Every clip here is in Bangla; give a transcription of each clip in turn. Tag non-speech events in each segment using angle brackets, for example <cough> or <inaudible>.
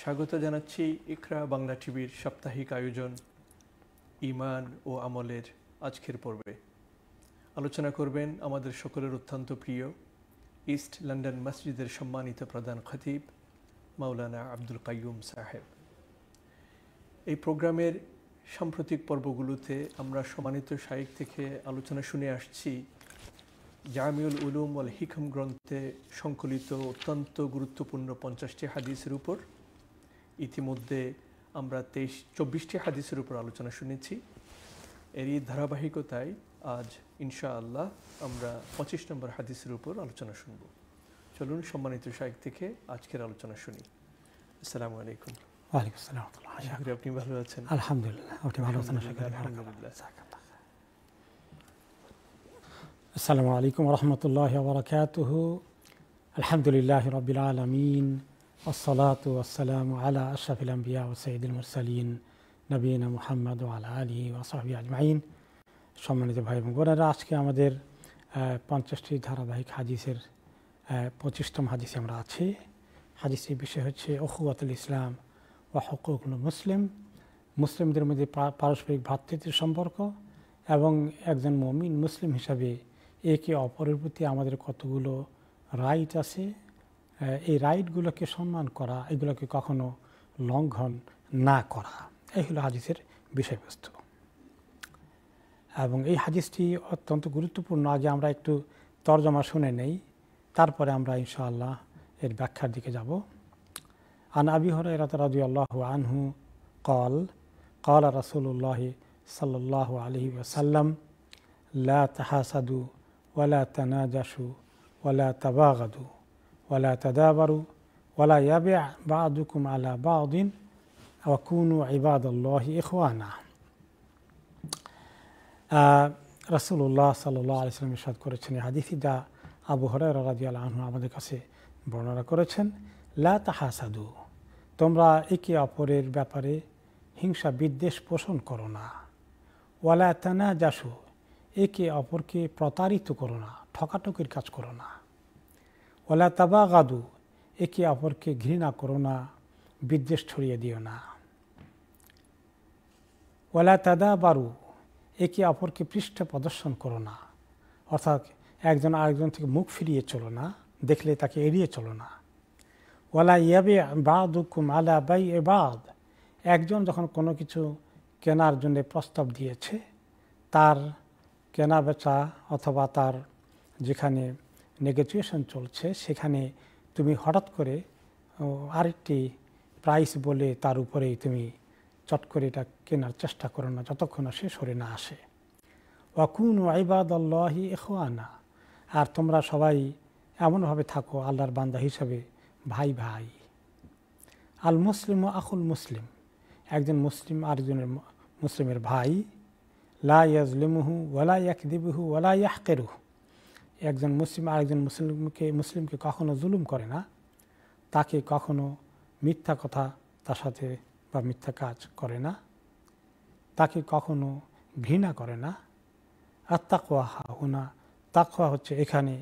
স্বাগত জানাচ্ছি ইকরা বাংলা টিভির সাপ্তাহিক আয়োজন ইমান ও আমলের আজকের পর্বে আলোচনা করবেন আমাদের সকলের অত্যন্ত প্রিয় ইস্ট লন্ডন মসজিদের সম্মানিত প্রধান খতিব মাওলানা আব্দুল কাইয়ুম সাহেব এই প্রোগ্রামের সাম্প্রতিক পর্বগুলোতে আমরা সম্মানিত শাইক থেকে আলোচনা শুনে আসছি জামিউল উলুম আল হিকম গ্রন্থে সংকলিত অত্যন্ত গুরুত্বপূর্ণ পঞ্চাশটি হাদিসের উপর ইতিমধ্যে আমরা তেইশ চব্বিশটি হাদিসের উপর আলোচনা শুনেছি এরই ধারাবাহিকতায় আজ ইনশা আল্লাহ আমরা পঁচিশ নম্বর হাদিসের উপর আলোচনা শুনব চলুন সম্মানিত সাহেব থেকে আজকের আলোচনা শুনি আসসালামু আলাইকুম আসসালাম আপনি ভালো আছেন আলহামদুলিল্লাহ আসসালামু আলাইকুম রহমতুল্লাহ আলহামদুলিল্লাহ রবিলাম আলী সম্মানিত ভাই এবং বোনেরা আজকে আমাদের পঞ্চাশটি ধারাবাহিক হাদিসের পঁচিশতম হাদিসে আমরা আছি হাদিসের বিষয় হচ্ছে ওহুয়াতুল ইসলাম ও হকুকুল মুসলিম মুসলিমদের মধ্যে পারস্পরিক ভ্রাতৃত্বের সম্পর্ক এবং একজন মমিন মুসলিম হিসাবে একে অপরের প্রতি আমাদের কতগুলো রাইট আছে এই রাইটগুলোকে সম্মান করা এগুলোকে কখনো লঙ্ঘন না করা এই হলো হাদিসের বিষয়বস্তু এবং এই হাদিসটি অত্যন্ত গুরুত্বপূর্ণ আগে আমরা একটু তর্জমা শুনে নেই তারপরে আমরা ইনশাআল্লাহ এর ব্যাখ্যার দিকে যাব আন আবি হরাইরাত আল্লাহ আনহু কল কল রাসুল্লাহ সাল্লাহ আলহি ওসাল্লাম লা তাহাসাদু ওয়ালা তানাজাসু ওয়ালা তাবাগাদু ওয়ালা তাদাবারু ওয়ালা ইয়াবে বাদুকুম আলা বাউদ্দিন ওয়াকুনু ইবাদ আল্লাহ ইখওয়ানা রসুল্লাহ সাল্লাহ আলিয়াল্লাম ইসাদ করেছেন এই হাদিসি যা আবু হরাই রাজি আল্লাহ আমাদের কাছে বর্ণনা করেছেন লা তাহাসাদু তোমরা একে অপরের ব্যাপারে হিংসা বিদ্বেষ পোষণ করো না ওয়ালা তানা যাসু একে অপরকে প্রতারিত করো না ঠকাটকির কাজ করো না ওলা তাবা গাদু একে অপরকে ঘৃণা করো না বিদ্বেষ ছড়িয়ে দিও না ওলা তাদা বারু একে অপরকে পৃষ্ঠ প্রদর্শন করো না অর্থাৎ একজন আরেকজন থেকে মুখ ফিরিয়ে চলো না দেখলে তাকে এড়িয়ে চলো না ওলা ইয়াবে বা হুকুম আলা বাই এ বাদ একজন যখন কোনো কিছু কেনার জন্য প্রস্তাব দিয়েছে তার কেনা বেচা অথবা তার যেখানে নেগোসিয়েশন চলছে সেখানে তুমি হঠাৎ করে আরেকটি প্রাইস বলে তার উপরেই তুমি চট করে এটা কেনার চেষ্টা করো না যতক্ষণ সে সরে না আসে অকুন আইবাদ আল্লাহি এখোয়ানা আর তোমরা সবাই এমনভাবে থাকো আল্লাহর বান্দা হিসাবে ভাই ভাই আল মুসলিম ও আকুল মুসলিম একজন মুসলিম আরেকজনের মুসলিমের ভাই লা ইয়াজলিমুহু ওলা ইয়াকদিবুহু ওলা ইয়াহকেরুহু একজন মুসলিম আরেকজন মুসলিমকে মুসলিমকে কখনো জুলুম করে না তাকে কখনো মিথ্যা কথা তার সাথে বা মিথ্যা কাজ করে না তাকে কখনো ঘৃণা করে না আর তাকুয়া হা হুনা তাকোয়া হচ্ছে এখানে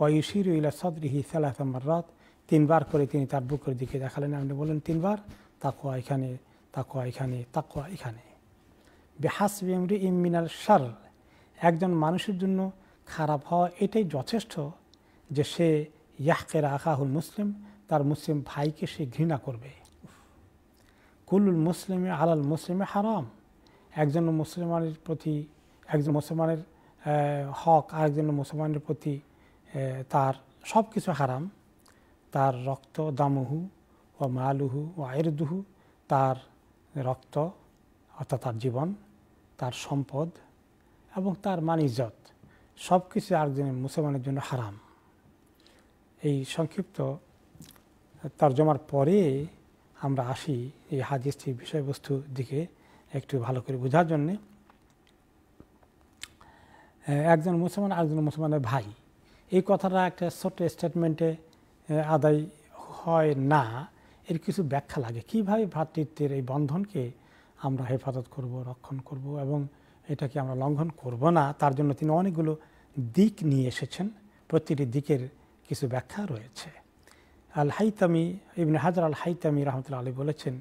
ওয়ুশির ইলা সদরিহি সালাহাম্মার রথ তিনবার করে তিনি তার বুকের দিকে দেখালেন আপনি বলেন তিনবার তাকুয়া এখানে তাকোয়া এখানে তাকোয়া এখানে বেহাস বেমরি ইমিনাল সার একজন মানুষের জন্য খারাপ হওয়া এটাই যথেষ্ট যে সে ইয়াহকের আকাহুল মুসলিম তার মুসলিম ভাইকে সে ঘৃণা করবে কুলুল মুসলিমে আলাল মুসলিমে হারাম একজন মুসলমানের প্রতি একজন মুসলমানের হক আরেকজন মুসলমানের প্রতি তার সব কিছু হারাম তার রক্ত দামুহু ও মালুহু ও আয়েরদুহু তার রক্ত অর্থাৎ তার জীবন তার সম্পদ এবং তার মান ইজত সব কিছু আরেকজনের মুসলমানের জন্য হারাম এই সংক্ষিপ্ত তর্জমার পরে আমরা আসি এই হাদিসটির বিষয়বস্তু দিকে একটু ভালো করে বোঝার জন্যে একজন মুসলমান আরেকজন মুসলমানের ভাই এই কথাটা একটা ছোট্ট স্টেটমেন্টে আদায় হয় না এর কিছু ব্যাখ্যা লাগে কীভাবে ভ্রাতৃত্বের এই বন্ধনকে আমরা হেফাজত করব রক্ষণ করব এবং এটাকে আমরা লঙ্ঘন করব না তার জন্য তিনি অনেকগুলো দিক নিয়ে এসেছেন প্রতিটি দিকের কিছু ব্যাখ্যা রয়েছে আল হাইতামি ইবনে হাজার আল হাইতামি রহমতুল্লা আলী বলেছেন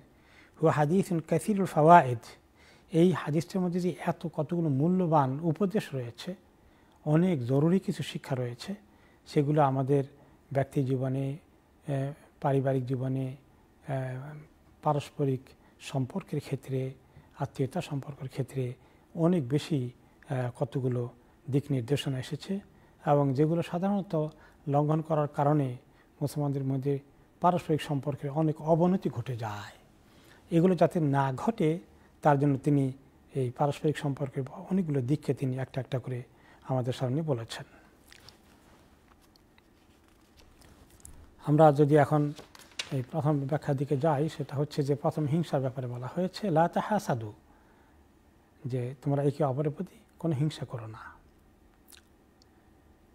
হু হাদিস ইন কাসিরুল ফাওয়ায়েদ এই হাদিসটির মধ্যে যে এত কতগুলো মূল্যবান উপদেশ রয়েছে অনেক জরুরি কিছু শিক্ষা রয়েছে সেগুলো আমাদের ব্যক্তি জীবনে পারিবারিক জীবনে পারস্পরিক সম্পর্কের ক্ষেত্রে আত্মীয়তা সম্পর্কের ক্ষেত্রে অনেক বেশি কতগুলো দিক নির্দেশনা এসেছে এবং যেগুলো সাধারণত লঙ্ঘন করার কারণে মুসলমানদের মধ্যে পারস্পরিক সম্পর্কের অনেক অবনতি ঘটে যায় এগুলো যাতে না ঘটে তার জন্য তিনি এই পারস্পরিক সম্পর্কের অনেকগুলো দিককে তিনি একটা একটা করে আমাদের সামনে বলেছেন আমরা যদি এখন এই প্রথম ব্যাখ্যার দিকে যাই সেটা হচ্ছে যে প্রথম হিংসার ব্যাপারে বলা হয়েছে লাতাহা সাধু যে তোমরা একে অপরের প্রতি কোনো হিংসা করো না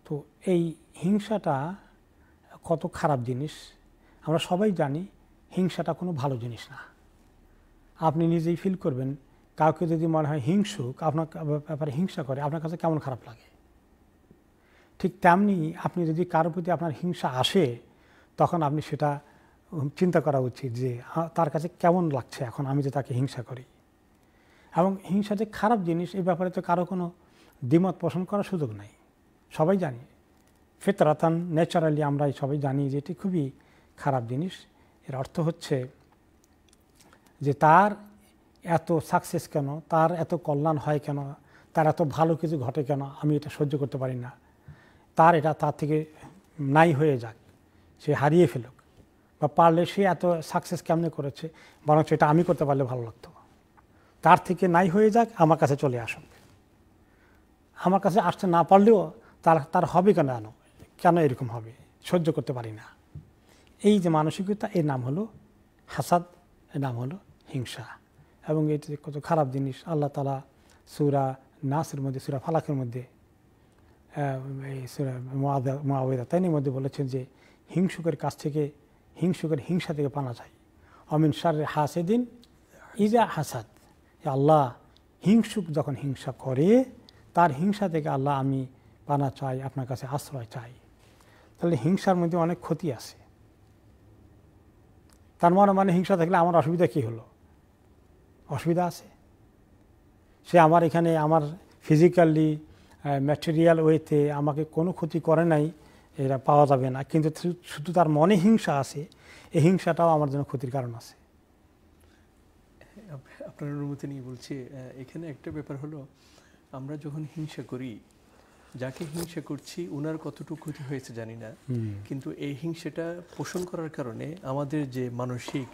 তো এই হিংসাটা কত খারাপ জিনিস আমরা সবাই জানি হিংসাটা কোনো ভালো জিনিস না আপনি নিজেই ফিল করবেন কাউকে যদি মনে হয় হিংসুক আপনার ব্যাপারে হিংসা করে আপনার কাছে কেমন খারাপ লাগে ঠিক তেমনি আপনি যদি কারোর প্রতি আপনার হিংসা আসে তখন আপনি সেটা চিন্তা করা উচিত যে তার কাছে কেমন লাগছে এখন আমি যে তাকে হিংসা করি এবং হিংসা যে খারাপ জিনিস এই ব্যাপারে তো কারো কোনো দ্বিমত পোষণ করার সুযোগ নাই সবাই জানি ফিতরাতান ন্যাচারালি আমরা সবাই জানি যে এটি খুবই খারাপ জিনিস এর অর্থ হচ্ছে যে তার এত সাকসেস কেন তার এত কল্যাণ হয় কেন তার এত ভালো কিছু ঘটে কেন আমি এটা সহ্য করতে পারি না তার এটা তার থেকে নাই হয়ে যাক সে হারিয়ে ফেলুক বা পারলে সে এত সাকসেস কেমনে করেছে বরং এটা আমি করতে পারলে ভালো লাগতো তার থেকে নাই হয়ে যাক আমার কাছে চলে আসুক আমার কাছে আসতে না পারলেও তার তার হবে কেন জানো কেন এরকম হবে সহ্য করতে পারি না এই যে মানসিকতা এর নাম হলো হাসাদ এর নাম হলো হিংসা এবং এটি কত খারাপ জিনিস আল্লাহ তালা সুরা নাসের মধ্যে সুরা ফালাকের মধ্যে এই সুরা মহাবেদা তাইনের মধ্যে বলেছেন যে হিংসুকের কাছ থেকে হিংসুকের হিংসা থেকে পানা যায় অমিন সার হাসেদিন ইজা হাসাদ আল্লাহ হিংসুক যখন হিংসা করে তার হিংসা থেকে আল্লাহ আমি পানা চাই আপনার কাছে আশ্রয় চাই তাহলে হিংসার মধ্যে অনেক ক্ষতি আছে তার মনে মানে হিংসা থাকলে আমার অসুবিধা কি হলো অসুবিধা আছে সে আমার এখানে আমার ফিজিক্যালি ম্যাটেরিয়াল ওয়েতে আমাকে কোনো ক্ষতি করে নাই এটা পাওয়া যাবে না কিন্তু শুধু তার মনে হিংসা আছে এই হিংসাটাও আমার জন্য ক্ষতির কারণ আছে আপনার অনুমতি নিয়ে বলছি এখানে একটা ব্যাপার হলো আমরা যখন হিংসা করি যাকে হিংসা করছি উনার কতটুকু ক্ষতি হয়েছে জানি না কিন্তু এই হিংসাটা পোষণ করার কারণে আমাদের যে মানসিক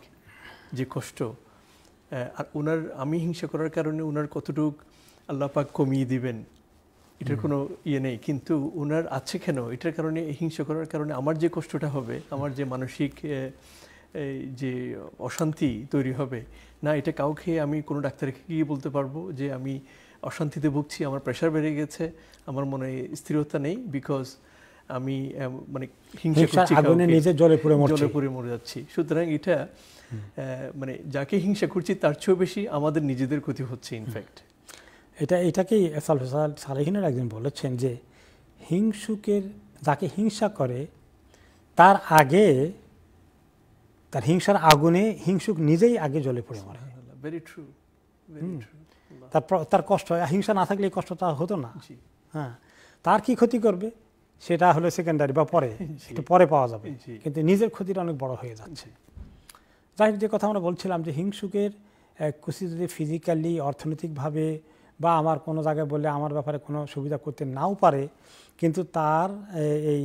যে কষ্ট আর ওনার আমি হিংসা করার কারণে ওনার কতটুক আল্লাপাক কমিয়ে দিবেন এটার কোনো ইয়ে নেই কিন্তু ওনার আছে কেন এটার কারণে হিংসা করার কারণে আমার যে কষ্টটা হবে আমার যে মানসিক যে অশান্তি তৈরি হবে না এটা কাউকে আমি কোনো ডাক্তারকে গিয়ে বলতে পারবো যে আমি অশান্তিতে ভুগছি আমার প্রেশার বেড়ে গেছে আমার মনে স্থিরতা নেই বিকজ আমি মানে হিংসা করছি জলে পুড়ে জলে পুড়ে মরে যাচ্ছি সুতরাং এটা মানে যাকে হিংসা করছি তার চেয়েও বেশি আমাদের নিজেদের ক্ষতি হচ্ছে ইনফ্যাক্ট এটা এটাকেই সালেহিনের একজন বলেছেন যে হিংসুকের যাকে হিংসা করে তার আগে তার হিংসার আগুনে হিংসুক নিজেই আগে জলে পড়ে মরে ভেরি ট্রু ভেরি ট্রু তার তার কষ্ট হিংসা না থাকলে কষ্ট কষ্টটা হতো না হ্যাঁ তার কি ক্ষতি করবে সেটা হলো সেকেন্ডারি বা পরে <laughs> একটু পরে পাওয়া যাবে কিন্তু নিজের ক্ষতিটা অনেক বড় হয়ে যাচ্ছে যাই হোক যে কথা আমরা বলছিলাম যে হিংসুকের কুসি যদি ফিজিক্যালি অর্থনৈতিকভাবে বা আমার কোনো জায়গায় বললে আমার ব্যাপারে কোনো সুবিধা করতে নাও পারে কিন্তু তার এই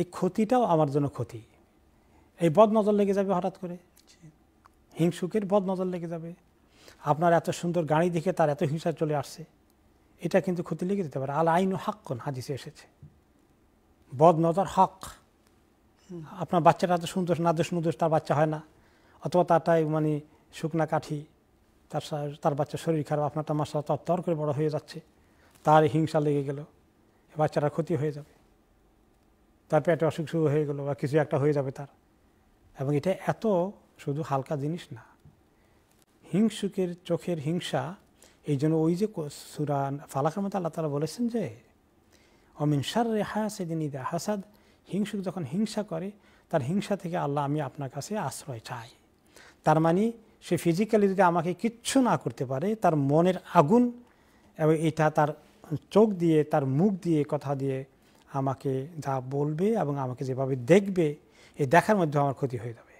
এই ক্ষতিটাও আমার জন্য ক্ষতি এই বদ নজর লেগে যাবে হঠাৎ করে হিংসুকের বদ নজর লেগে যাবে আপনার এত সুন্দর গাড়ি দেখে তার এত হিংসা চলে আসছে এটা কিন্তু ক্ষতি লেগে যেতে পারে আল আইন হক কোন হাদিসে এসেছে বদ নজর হক আপনার বাচ্চাটা এত সুন্দর নাদোষ নুদোষ তার বাচ্চা হয় না অথবা তারটাই মানে শুকনা কাঠি তার তার বাচ্চার শরীর খারাপ আপনারটা মাসা তর করে বড় হয়ে যাচ্ছে তার হিংসা লেগে গেল বাচ্চাটার ক্ষতি হয়ে যাবে তার পেটে অসুখ শুরু হয়ে গেলো বা কিছু একটা হয়ে যাবে তার এবং এটা এত শুধু হালকা জিনিস না হিংসুকের চোখের হিংসা এই জন্য ওই যে সুরান ফালাকের মতো আল্লাহ তালা বলেছেন যে অমিন সার রে হাসাদিন হাসাদ হিংসুক যখন হিংসা করে তার হিংসা থেকে আল্লাহ আমি আপনার কাছে আশ্রয় চাই তার মানে সে ফিজিক্যালি যদি আমাকে কিচ্ছু না করতে পারে তার মনের আগুন এবং এটা তার চোখ দিয়ে তার মুখ দিয়ে কথা দিয়ে আমাকে যা বলবে এবং আমাকে যেভাবে দেখবে এই দেখার মধ্যে আমার ক্ষতি হয়ে যাবে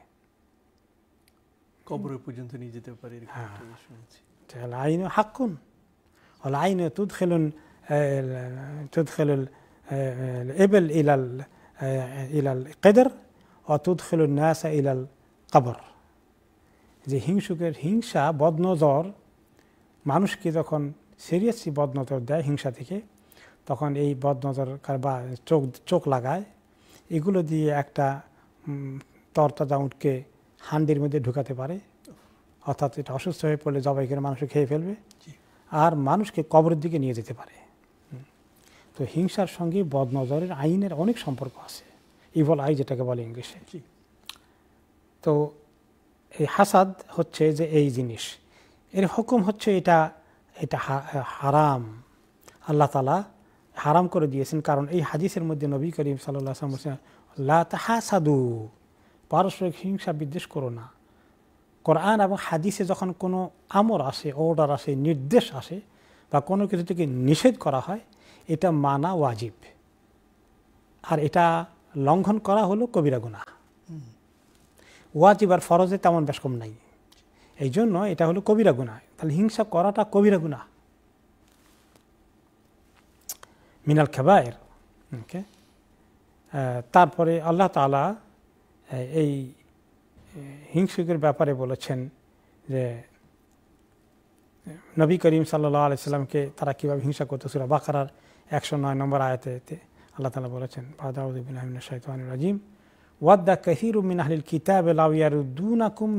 কবরে পর্যন্ত নিয়ে যেতে পারে হ্যাঁ। শুনেছি আইনে হাক্কুন হল আইনে তুদ খেলুন তুদ খেলুল এবেল ইলাল ইলাল কেদার অতুদ খেলুন নাসা ইলাল কাবর যে হিংসুকের হিংসা বদনজর মানুষকে যখন সিরিয়াসলি বদনজর দেয় হিংসা থেকে তখন এই বদনজর বা চোখ চোখ লাগায় এগুলো দিয়ে একটা তরতাজা উঠকে হান্ডির মধ্যে ঢুকাতে পারে অর্থাৎ এটা অসুস্থ হয়ে পড়লে জবাই করে মানুষকে খেয়ে ফেলবে আর মানুষকে কবরের দিকে নিয়ে যেতে পারে তো হিংসার সঙ্গে বদনজরের আইনের অনেক সম্পর্ক আছে ইভল আই যেটাকে বলে ইংলিশে তো এই হাসাদ হচ্ছে যে এই জিনিস এর হুকুম হচ্ছে এটা এটা হারাম আল্লাহ তালা হারাম করে দিয়েছেন কারণ এই হাদিসের মধ্যে নবী করিম সাল্লাহ হাসাদু পারস্পরিক হিংসা বিদ্বেষ করো না কোরআন এবং হাদিসে যখন কোনো আমর আসে অর্ডার আসে নির্দেশ আসে বা কোনো কিছু থেকে নিষেধ করা হয় এটা মানা ওয়াজিব আর এটা লঙ্ঘন করা হলো কবিরা গুণা ওয়াজিব আর ফরজে তেমন বেশ কম নাই এই জন্য এটা হলো কবিরা গুণা তাহলে হিংসা করাটা কবিরা গুণা মিনাল খেবায়ের ওকে তারপরে আল্লাহ তালা এই হিংসুকের ব্যাপারে বলেছেন যে নবী করিম সাল্লা আলাইসাল্লামকে তারা কীভাবে হিংসা করতে সুরা বাকারার একশো নয় নম্বর আয়তে আল্লাহ তালা বলেছেন ফাদাউদ্দিন শাহতান রাজিম ওয়াদ্দা কহির উমিন আহলিল কিতাব লাউয়ারুদ্দুনাকুম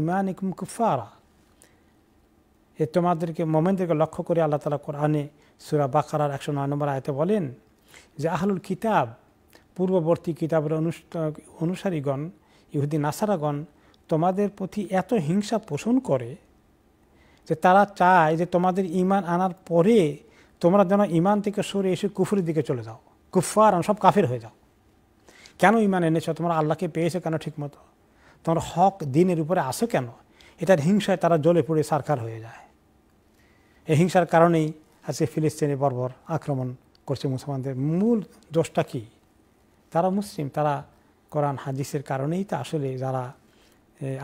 ইমান ইকুম কুফারা এ তোমাদেরকে মোমেনদেরকে লক্ষ্য করে আল্লাহ তালা কোরআনে সুরা বাকারার একশো নয় নম্বর আয়তে বলেন যে আহলুল কিতাব পূর্ববর্তী কিতাবের অনুসারীগণ ইহুদি নাসারাগণ তোমাদের প্রতি এত হিংসা পোষণ করে যে তারা চায় যে তোমাদের ইমান আনার পরে তোমরা যেন ইমান থেকে সরে এসে কুফুরের দিকে চলে যাও কুফার সব কাফের হয়ে যাও কেন ইমান এনেছ তোমরা আল্লাহকে পেয়েছো কেন ঠিকমতো তোমরা হক দিনের উপরে আসো কেন এটার হিংসায় তারা জ্বলে পড়ে সারকার হয়ে যায় এই হিংসার কারণেই আজকে ফিলিস্তিনে বর্বর আক্রমণ করছে মুসলমানদের মূল দোষটা কী তারা মুসলিম তারা কোরআন হাদিসের কারণেই তো আসলে যারা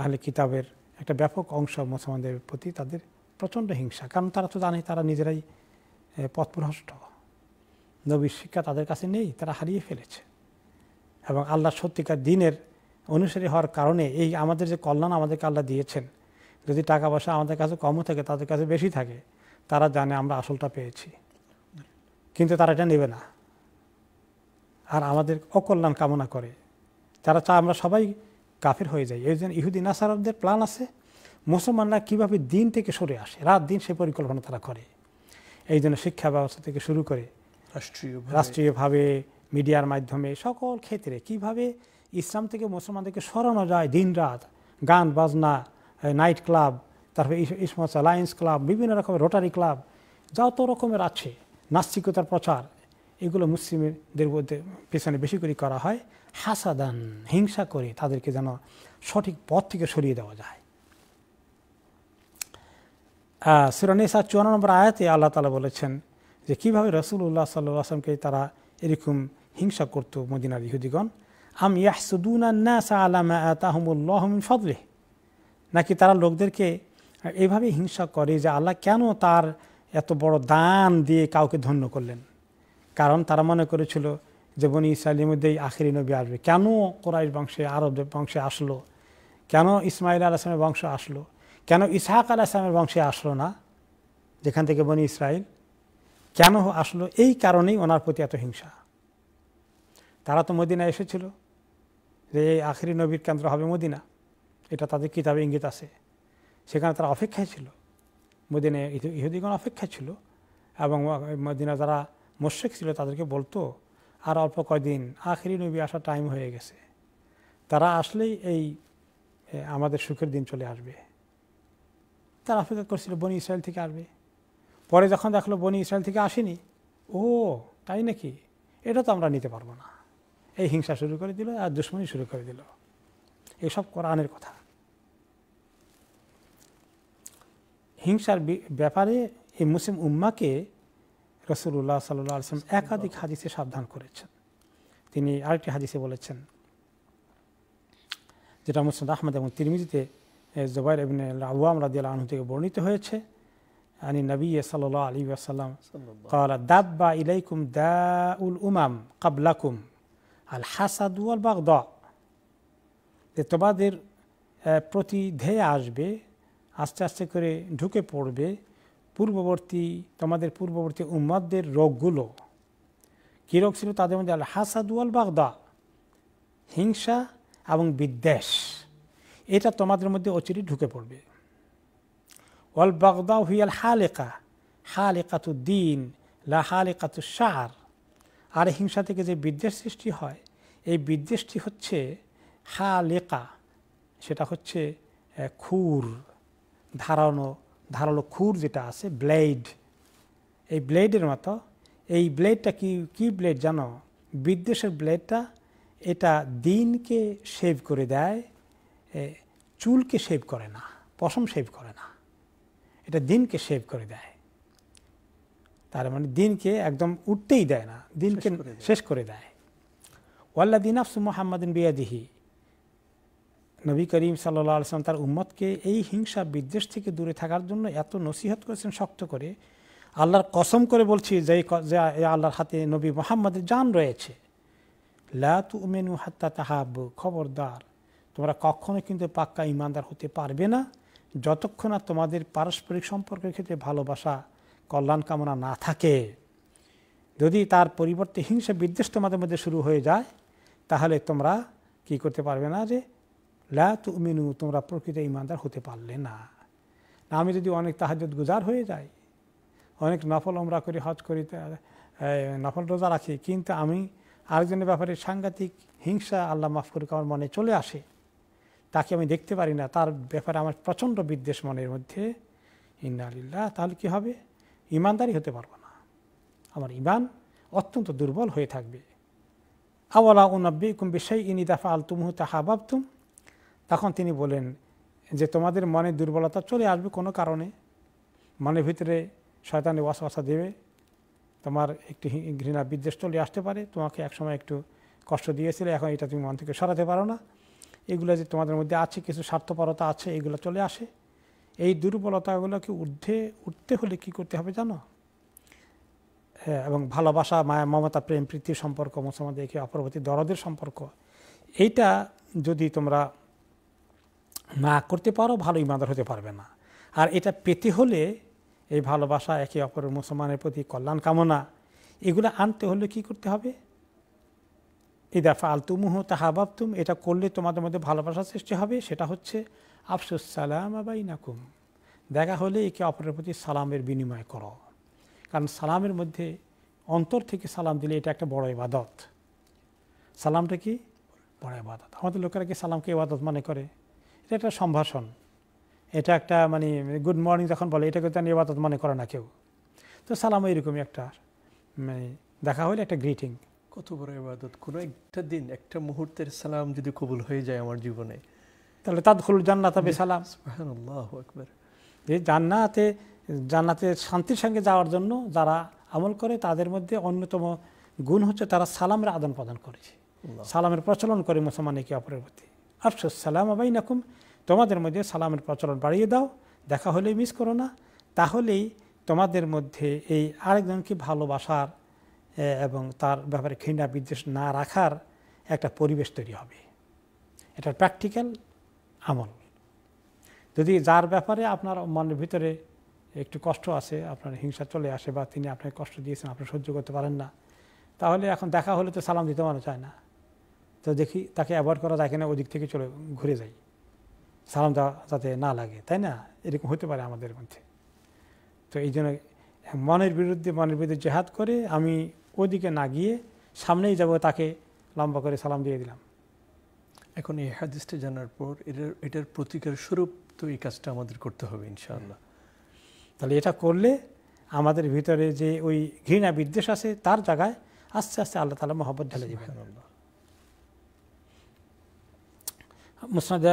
আহলে কিতাবের একটা ব্যাপক অংশ মুসলমানদের প্রতি তাদের প্রচণ্ড হিংসা কারণ তারা তো জানে তারা নিজেরাই পথভ্রষ্ট নবীর শিক্ষা তাদের কাছে নেই তারা হারিয়ে ফেলেছে এবং আল্লাহ সত্যিকার দিনের অনুসারী হওয়ার কারণে এই আমাদের যে কল্যাণ আমাদেরকে আল্লাহ দিয়েছেন যদি টাকা পয়সা আমাদের কাছে কমও থাকে তাদের কাছে বেশি থাকে তারা জানে আমরা আসলটা পেয়েছি কিন্তু তারা এটা নেবে না আর আমাদের অকল্যাণ কামনা করে তারা চা আমরা সবাই কাফের হয়ে যাই এই জন্য ইহুদি আসারদের প্ল্যান আছে মুসলমানরা কীভাবে দিন থেকে সরে আসে রাত দিন সে পরিকল্পনা তারা করে এই জন্য শিক্ষা ব্যবস্থা থেকে শুরু করে রাষ্ট্রীয় রাষ্ট্রীয়ভাবে মিডিয়ার মাধ্যমে সকল ক্ষেত্রে কিভাবে ইসলাম থেকে মুসলমানদেরকে সরানো যায় দিন রাত গান বাজনা নাইট ক্লাব তারপরে ইসমস লায়ন্স ক্লাব বিভিন্ন রকমের রোটারি ক্লাব যত রকমের আছে নাস্তিকতার প্রচার এগুলো মুসলিমদের মধ্যে পেছনে বেশি করে করা হয় হাসাদান হিংসা করে তাদেরকে যেন সঠিক পথ থেকে সরিয়ে দেওয়া যায় সুরানিসা চুয়ান্ন নম্বর আয়াতে আল্লাহ তালা বলেছেন যে কীভাবে রসুল্লাহ সাল্লাহ আসলামকে তারা এরকম হিংসা করত মদিনার ইহুদিগণ আম ইয়াহসুদুনান্নাসা আলামা তাহমুল্লাহম ফদলে নাকি তারা লোকদেরকে এভাবে হিংসা করে যে আল্লাহ কেন তার এত বড় দান দিয়ে কাউকে ধন্য করলেন কারণ তারা মনে করেছিল যে বনি ইসরায়েলের মধ্যেই আখেরি নবী আসবে কেন কোরাইশ বংশে আরব বংশে আসলো কেন ইসমাইল আসলামের বংশ আসলো কেন আল আসলামের বংশে আসলো না যেখান থেকে বনি ইসরায়েল কেন আসলো এই কারণেই ওনার প্রতি এত হিংসা তারা তো মদিনা এসেছিল যে এই আখেরি নবীর কেন্দ্র হবে মদিনা এটা তাদের কিতাবে ইঙ্গিত আছে সেখানে তারা অপেক্ষায় ছিল মদিনায় ইহুদিগণ অপেক্ষায় ছিল এবং মদিনা তারা মোশেক ছিল তাদেরকে বলতো আর অল্প কয়দিন আখেরি নবী আসার টাইম হয়ে গেছে তারা আসলেই এই আমাদের সুখের দিন চলে আসবে তারা অপেক্ষা করছিল বনি ইসরায়েল থেকে আসবে পরে যখন দেখলো বনি ইসরায়েল থেকে আসেনি ও তাই নাকি এটা তো আমরা নিতে পারবো না এই হিংসা শুরু করে দিল আর দুশ্মনী শুরু করে দিল এসব কোরআনের কথা হিংসার ব্যাপারে এই মুসলিম উম্মাকে রসুল্লাহ সাল্লাহ আসলাম একাধিক হাদিসে সাবধান করেছেন তিনি আরেকটি হাদিসে বলেছেন যেটা মুসাদ আহমদ এবং তিরমিজিতে জবাইর ইবিন আওয়াম রাদিয়াল আনহু থেকে বর্ণিত হয়েছে আনি নবী সাল আলী আসাল্লাম কালা বা ইলাইকুম দা উল উমাম কাবলাকুম আল হাসাদু আল বাগ যে তোমাদের প্রতি ধেয়ে আসবে আস্তে আস্তে করে ঢুকে পড়বে পূর্ববর্তী তোমাদের পূর্ববর্তী উম্মাদদের রোগগুলো কী রোগ ছিল তাদের মধ্যে আল হাসাদু আল বাগদা হিংসা এবং বিদ্বেষ এটা তোমাদের মধ্যে অচিরে ঢুকে পড়বে ওয়াল বাগদা হুইয়াল হালেকা তু দিন লা তু সার আর হিংসা থেকে যে বিদ্বেষ সৃষ্টি হয় এই বিদ্বেষটি হচ্ছে হালেকা সেটা হচ্ছে খুর ধারানো ধারালো খুর যেটা আছে ব্লেড এই ব্লেডের মতো এই ব্লেডটা কি কি ব্লেড জানো বিদ্বেষের ব্লেডটা এটা দিনকে শেভ করে দেয় চুলকে শেভ করে না পশম শেভ করে না এটা দিনকে শেভ করে দেয় তার মানে দিনকে একদম উঠতেই দেয় না দিনকে শেষ করে দেয় ওয়াল্লা দিন আফসু মোহাম্মদিন বিয়াদিহি নবী করিম সাল্লা আলসালাম তার উম্মতকে এই হিংসা বিদ্বেষ থেকে দূরে থাকার জন্য এত নসিহত করেছেন শক্ত করে আল্লাহর কসম করে বলছি যে আল্লাহর হাতে নবী মোহাম্মদের যান রয়েছে লু উমেনু হাত্তা তাহাব খবরদার তোমরা কখনো কিন্তু পাক্কা ইমানদার হতে পারবে না যতক্ষণ না তোমাদের পারস্পরিক সম্পর্কের ক্ষেত্রে ভালোবাসা কল্যাণ কামনা না থাকে যদি তার পরিবর্তে হিংসা বিদ্বেষ তোমাদের মধ্যে শুরু হয়ে যায় তাহলে তোমরা কি করতে পারবে না যে লা তুমিনু তোমরা প্রকৃত ইমানদার হতে পারলে না আমি যদি অনেক তাহাজত গুজার হয়ে যাই অনেক নফল ওমরা করি হজ করি নফল রোজা রাখি কিন্তু আমি আরেকজনের ব্যাপারে সাংঘাতিক হিংসা আল্লাহ মাফ করুক আমার মনে চলে আসে তাকে আমি দেখতে পারি না তার ব্যাপারে আমার প্রচণ্ড বিদ্বেষ মনের মধ্যে ইন্নালিল্লাহ তাহলে কী হবে ইমানদারি হতে পারবো না আমার ইমান অত্যন্ত দুর্বল হয়ে থাকবে আওয়ালা উনাব্বি ইনি দাফা আল তুমহু ভাবতুম তখন তিনি বলেন যে তোমাদের মনে দুর্বলতা চলে আসবে কোনো কারণে মনের ভিতরে শয়তানে ওয়াসা দেবে তোমার একটি ঘৃণা বিদ্বেষ চলে আসতে পারে তোমাকে একসময় একটু কষ্ট দিয়েছিল এখন এটা তুমি মন থেকে সরাতে পারো না এগুলো যে তোমাদের মধ্যে আছে কিছু স্বার্থপরতা আছে এগুলো চলে আসে এই দুর্বলতাগুলোকে ঊর্ধ্বে উঠতে হলে কি করতে হবে জানো হ্যাঁ এবং ভালোবাসা মায়া মমতা প্রেম প্রীতির সম্পর্ক মুসলমানদের একে অপরবর্তী দরদের সম্পর্ক এইটা যদি তোমরা না করতে পারো ভালো ইমাদার হতে পারবে না আর এটা পেতে হলে এই ভালোবাসা একে অপরের মুসলমানের প্রতি কল্যাণ কামনা এগুলো আনতে হলে কি করতে হবে এই দেফা আলতুমুহ তাহাবাবতুম এটা করলে তোমাদের মধ্যে ভালোবাসার সৃষ্টি হবে সেটা হচ্ছে আফসুস সালাম আবাই নাকুম দেখা হলে একে অপরের প্রতি সালামের বিনিময় করো কারণ সালামের মধ্যে অন্তর থেকে সালাম দিলে এটা একটা বড় ইবাদত সালামটা কি বড় ইবাদত আমাদের লোকেরা কি সালামকে ইবাদত মনে করে এটা একটা সম্ভাষণ এটা একটা মানে গুড মর্নিং যখন বলে এটাকে তার নির্বাচন মনে করে না কেউ তো সালাম এরকমই একটা মানে দেখা হলে একটা গ্রিটিং কত বড় ইবাদত কোনো একটা দিন একটা মুহূর্তের সালাম যদি কবুল হয়ে যায় আমার জীবনে তাহলে তাদখুল জান্নাত হবে সালাম আকবর এই জান্নাতে জান্নাতে শান্তির সঙ্গে যাওয়ার জন্য যারা আমল করে তাদের মধ্যে অন্যতম গুণ হচ্ছে তারা সালামের আদান প্রদান করেছে সালামের প্রচলন করে মুসলমান একে অপরের প্রতি আফসোস সালাম আবাই নাকুম তোমাদের মধ্যে সালামের প্রচলন বাড়িয়ে দাও দেখা হলেই মিস করো না তাহলেই তোমাদের মধ্যে এই আরেকজনকে ভালোবাসার এবং তার ব্যাপারে ঘৃণা বিদ্বেষ না রাখার একটা পরিবেশ তৈরি হবে এটা প্র্যাকটিক্যাল আমল যদি যার ব্যাপারে আপনার মনের ভিতরে একটু কষ্ট আছে আপনার হিংসা চলে আসে বা তিনি আপনাকে কষ্ট দিয়েছেন আপনি সহ্য করতে পারেন না তাহলে এখন দেখা হলে তো সালাম দিতে মনে চায় না তো দেখি তাকে অ্যাভয়েড করা যায় কিনা ওই দিক থেকে চলে ঘুরে যাই সালাম দেওয়া যাতে না লাগে তাই না এরকম হতে পারে আমাদের মধ্যে তো এই জন্য মনের বিরুদ্ধে মনের বিরুদ্ধে জেহাদ করে আমি ওদিকে না গিয়ে সামনেই যাব তাকে লম্বা করে সালাম দিয়ে দিলাম এখন এই হাদিসটা জানার পর এটার এটার প্রতিকার স্বরূপ তো এই কাজটা আমাদের করতে হবে ইনশাআল্লাহ তাহলে এটা করলে আমাদের ভিতরে যে ওই ঘৃণা বিদ্বেষ আছে তার জায়গায় আস্তে আস্তে আল্লাহ তালা মোহাম্মদ ঢেলে দেবেন মুসনাদ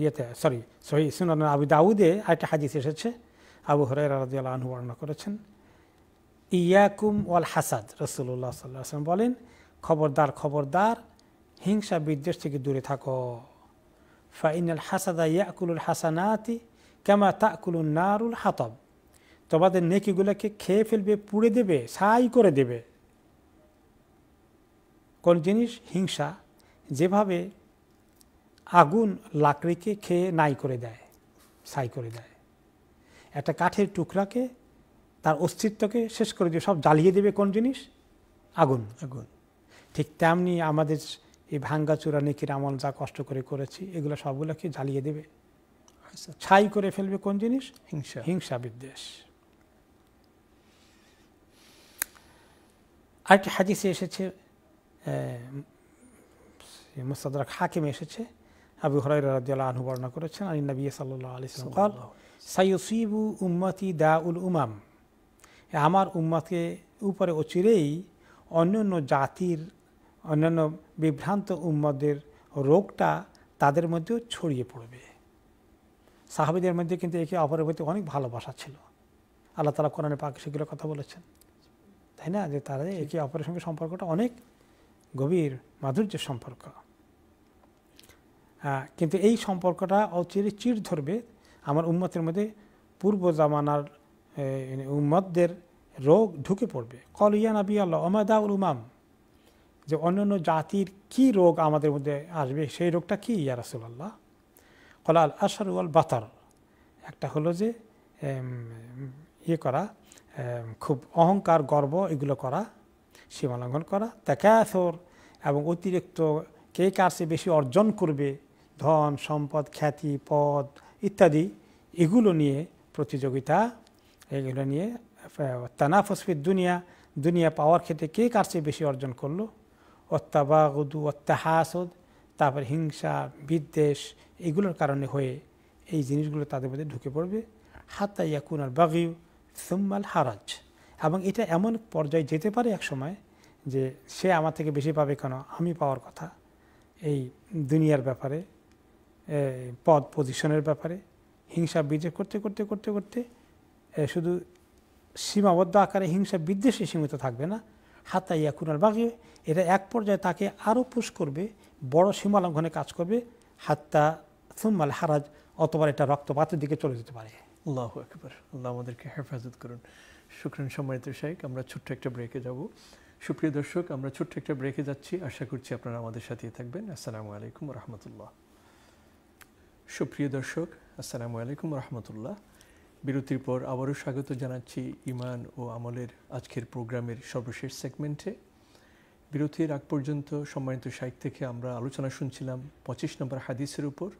ইয়েতে সরি সরি সুনান আবু দাউদে আরেকটা হাদিস এসেছে আবু হরাই রাজিয়াল আনহু বর্ণনা করেছেন ইয়াকুম ওয়াল হাসাদ রসুল্লাহ সাল্লাম বলেন খবরদার খবরদার হিংসা বিদ্বেষ থেকে দূরে থাকো ফাইনাল হাসাদা ইয়াকুলুল হাসানাতি কেমা তাকুলুন নারুল হাতব তোমাদের নেকিগুলোকে খেয়ে ফেলবে পুড়ে দেবে সাই করে দেবে কোন জিনিস হিংসা যেভাবে আগুন লাকড়িকে খেয়ে নাই করে দেয় ছাই করে দেয় একটা কাঠের টুকরাকে তার অস্তিত্বকে শেষ করে দিয়ে সব জ্বালিয়ে দেবে কোন জিনিস আগুন আগুন ঠিক তেমনি আমাদের এই ভাঙ্গা চূড়া নেকির আমল যা কষ্ট করে করেছি এগুলো সবগুলোকে জ্বালিয়ে দেবে ছাই করে ফেলবে কোন জিনিস হিংসা হিংসা বিদ্বেষ আরেকটি হাদিসে এসেছে মোস্তাদ হাকিম এসেছে আবু হরাই রাজিয়াল্লাহ আনহু বর্ণনা করেছেন আলী নবী সাল্লাহ আলি সাল সাইসিবু উম্মতি দা উল উমাম আমার উম্মাকে উপরে অচিরেই অন্যান্য জাতির অন্যান্য বিভ্রান্ত উম্মদের রোগটা তাদের মধ্যেও ছড়িয়ে পড়বে সাহাবিদের মধ্যে কিন্তু একে অপরের প্রতি অনেক ভালোবাসা ছিল আল্লাহ তালা কোরআনে পাক সেগুলো কথা বলেছেন তাই না যে তারা একে অপরের সঙ্গে সম্পর্কটা অনেক গভীর মাধুর্যের সম্পর্ক হ্যাঁ, কিন্তু এই সম্পর্কটা অচিরে চির ধরবে আমার উম্মতের মধ্যে পূর্ব জামানার উম্মতদের রোগ ঢুকে পড়বে কল ইয়া নবী আল্লাহ অমাদাউল উমাম যে অন্যান্য জাতির কি রোগ আমাদের মধ্যে আসবে সেই রোগটা কী ইয়া রাসুল্লাহ কলাল আশার উল বাতার একটা হলো যে ইয়ে করা খুব অহংকার গর্ব এগুলো করা সীমালঙ্ঘন করা ত্যাকাথর এবং অতিরিক্ত কে কার বেশি অর্জন করবে ধন সম্পদ খ্যাতি পদ ইত্যাদি এগুলো নিয়ে প্রতিযোগিতা এগুলো নিয়ে তানাফসফির দুনিয়া দুনিয়া পাওয়ার ক্ষেত্রে কে কার চেয়ে বেশি অর্জন করলো অত্যাবাগুদু অত্যাহাসদ তারপর হিংসা বিদ্বেষ এগুলোর কারণে হয়ে এই জিনিসগুলো তাদের মধ্যে ঢুকে পড়বে হাতা ইয়াকুন আর বাগিউ সুম্মাল হারাজ এবং এটা এমন পর্যায়ে যেতে পারে এক সময় যে সে আমার থেকে বেশি পাবে কেন আমি পাওয়ার কথা এই দুনিয়ার ব্যাপারে পদ পজিশনের ব্যাপারে হিংসা বিজয় করতে করতে করতে করতে শুধু সীমাবদ্ধ আকারে হিংসা বিদ্বেষে সীমিত থাকবে না এখন আর বাকি এটা এক পর্যায়ে তাকে আরও পুশ করবে বড় সীমা লঙ্ঘনে কাজ করবে হাত্তা সুম্মাল হারাজ অথবা এটা রক্তপাতের দিকে চলে যেতে পারে আল্লাহ একবার আল্লাহ আমাদেরকে হেফাজত করুন শুক্রান সম্মানিত শেখ আমরা ছোট্ট একটা ব্রেকে যাব সুপ্রিয় দর্শক আমরা ছোট্ট একটা ব্রেকে যাচ্ছি আশা করছি আপনারা আমাদের সাথেই থাকবেন আসসালামু আলাইকুম রহমতুল্লাহ সুপ্রিয় দর্শক আসসালামু আলাইকুম রহমতুল্লাহ বিরতির পর আবারও স্বাগত জানাচ্ছি ইমান ও আমলের আজকের প্রোগ্রামের সর্বশেষ সেগমেন্টে বিরতির আগ পর্যন্ত সম্মানিত সাহিত্য থেকে আমরা আলোচনা শুনছিলাম পঁচিশ নম্বর হাদিসের উপর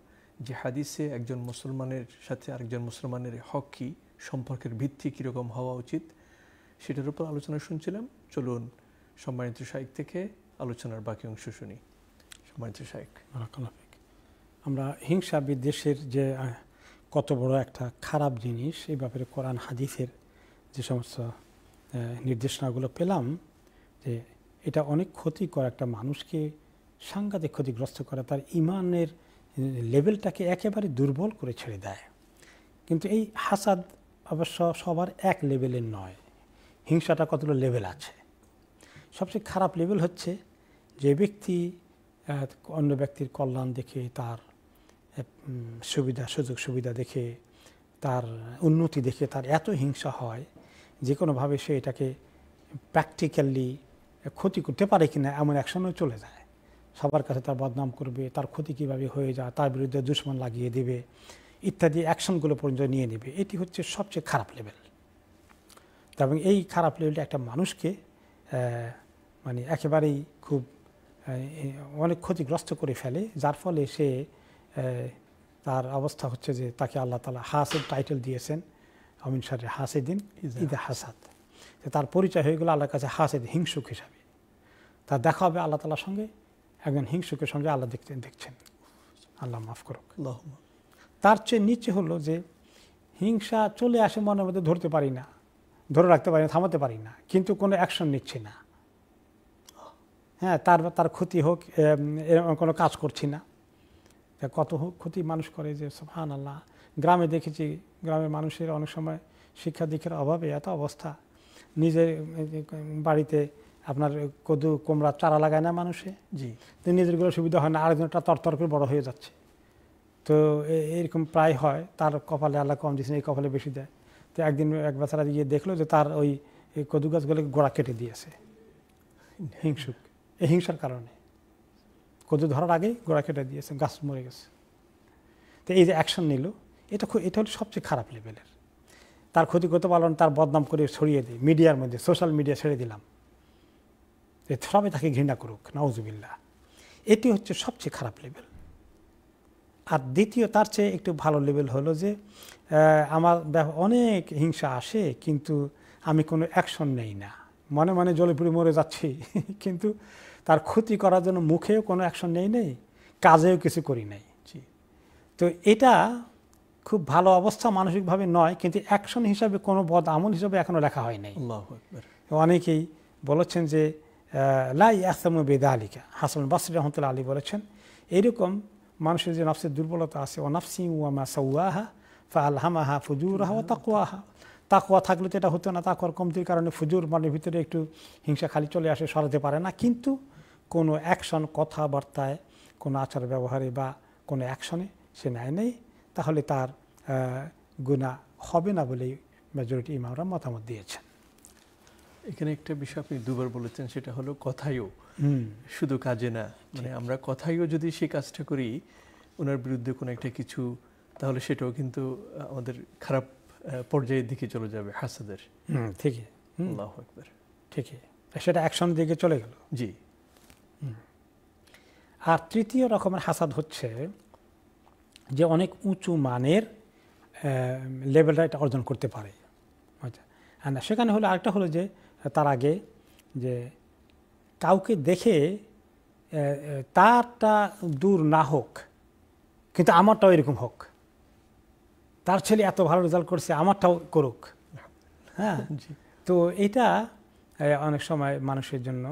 যে হাদিসে একজন মুসলমানের সাথে আরেকজন মুসলমানের হক কী সম্পর্কের ভিত্তি কীরকম হওয়া উচিত সেটার উপর আলোচনা শুনছিলাম চলুন সম্মানিত সাহিত্য থেকে আলোচনার বাকি অংশ শুনি সম্মানিত শাইক আমরা হিংসা বিদ্বেষের যে কত বড় একটা খারাপ জিনিস এই ব্যাপারে কোরআন হাদিসের যে সমস্ত নির্দেশনাগুলো পেলাম যে এটা অনেক ক্ষতিকর একটা মানুষকে সাংঘাতিক ক্ষতিগ্রস্ত করে তার ইমানের লেভেলটাকে একেবারে দুর্বল করে ছেড়ে দেয় কিন্তু এই হাসাদ অবশ্য সবার এক লেভেলের নয় হিংসাটা কতগুলো লেভেল আছে সবচেয়ে খারাপ লেভেল হচ্ছে যে ব্যক্তি অন্য ব্যক্তির কল্যাণ দেখে তার সুবিধা সুযোগ সুবিধা দেখে তার উন্নতি দেখে তার এত হিংসা হয় যে কোনোভাবে সে এটাকে প্র্যাকটিক্যালি ক্ষতি করতে পারে কিনা এমন অ্যাকশনও চলে যায় সবার কাছে তার বদনাম করবে তার ক্ষতি কীভাবে হয়ে যায় তার বিরুদ্ধে দুশ্মন লাগিয়ে দেবে ইত্যাদি অ্যাকশনগুলো পর্যন্ত নিয়ে নেবে এটি হচ্ছে সবচেয়ে খারাপ লেভেল এবং এই খারাপ লেভেলটা একটা মানুষকে মানে একেবারেই খুব অনেক ক্ষতিগ্রস্ত করে ফেলে যার ফলে সে তার অবস্থা হচ্ছে যে তাকে আল্লাহ তালা হাসের টাইটেল দিয়েছেন অমিন সারের হাসেদিন ইদা হাসাদ তার পরিচয় হয়ে গেলো আল্লাহর কাছে হাসেদ হিংসুক হিসাবে তা দেখা হবে আল্লাহ তালার সঙ্গে একজন হিংসুকের সঙ্গে আল্লাহ দেখছেন দেখছেন আল্লাহ মাফ করুক তার চেয়ে নিচে হলো যে হিংসা চলে আসে মনের মধ্যে ধরতে পারি না ধরে রাখতে পারি না থামাতে পারি না কিন্তু কোনো অ্যাকশন নিচ্ছি না হ্যাঁ তার তার ক্ষতি হোক এরকম কোনো কাজ করছি না তা কত ক্ষতি মানুষ করে যে সোহান আল্লাহ গ্রামে দেখেছি গ্রামের মানুষের অনেক সময় শিক্ষা দীক্ষার অভাবে এত অবস্থা নিজের বাড়িতে আপনার কদু কোমরা চারা লাগায় না মানুষে জি তো নিজেরগুলো সুবিধা হয় না আরেকজনটা তরতর করে বড় হয়ে যাচ্ছে তো এরকম প্রায় হয় তার কপালে আল্লাহ কম দিয়েছেন এই কপালে বেশি দেয় তো একদিন এক বেচারা গিয়ে দেখলো যে তার ওই কদু গাছগুলোকে গোড়া কেটে দিয়েছে হিংসুক এই হিংসার কারণে কদু ধরার আগেই গোড়া কেটে দিয়েছে গাছ মরে গেছে তো এই যে অ্যাকশন নিল এটা খুব এটা হলো সবচেয়ে খারাপ লেভেলের তার ক্ষতি করতে পারল তার বদনাম করে ছড়িয়ে দিই মিডিয়ার মধ্যে সোশ্যাল মিডিয়া ছেড়ে দিলাম যে সবাই তাকে ঘৃণা করুক নওজুবিল্লা এটি হচ্ছে সবচেয়ে খারাপ লেভেল আর দ্বিতীয় তার চেয়ে একটু ভালো লেভেল হলো যে আমার অনেক হিংসা আসে কিন্তু আমি কোনো অ্যাকশন নেই না মনে মনে জলে পুড়ে মরে যাচ্ছি <laughs> কিন্তু তার ক্ষতি করার জন্য মুখেও কোনো অ্যাকশন নেই নেই কাজেও কিছু করি নাই জি তো এটা খুব ভালো অবস্থা মানসিকভাবে নয় কিন্তু অ্যাকশন হিসাবে কোনো বদ আমল হিসাবে এখনও লেখা হয় নাই অনেকেই বলেছেন যে লাই আসাম বেদা আলিকা হাসান বাসির রহমতুল্লাহ আলী বলেছেন এরকম মানুষের যে নফসের দুর্বলতা আছে ও নফসি ওয়ামা সৌয়াহা ফা আলহামাহা ফুজুর ও তাকুয়াহা তাকুয়া থাকলে তো এটা হতো না তাকুয়ার কমতির কারণে ফুজুর মানে ভিতরে একটু হিংসা খালি চলে আসে সরাতে পারে না কিন্তু কোনো অ্যাকশন কথাবার্তায় কোনো আচার ব্যবহারে বা কোনো অ্যাকশনে সে নেয় নেই তাহলে তার গুণা হবে না বলেই মেজরিটি ইমামরা মতামত দিয়েছেন এখানে একটা বিষয় আপনি দুবার বলেছেন সেটা হলো কথাইও শুধু কাজে না মানে আমরা কথায়ও যদি সেই কাজটা করি ওনার বিরুদ্ধে কোনো একটা কিছু তাহলে সেটাও কিন্তু আমাদের খারাপ পর্যায়ের দিকে চলে যাবে হাসাদের ঠিকই আল্লাহ একবার ঠিকই সেটা অ্যাকশন দিকে চলে গেল জি আর তৃতীয় রকমের হাসাদ হচ্ছে যে অনেক উঁচু মানের লেভেলটা এটা অর্জন করতে পারে আচ্ছা না সেখানে হলো আরেকটা হলো যে তার আগে যে কাউকে দেখে তারটা দূর না হোক কিন্তু আমারটাও এরকম হোক তার ছেলে এত ভালো রেজাল্ট করছে আমারটাও করুক হ্যাঁ <laughs> তো এটা অনেক সময় মানুষের জন্য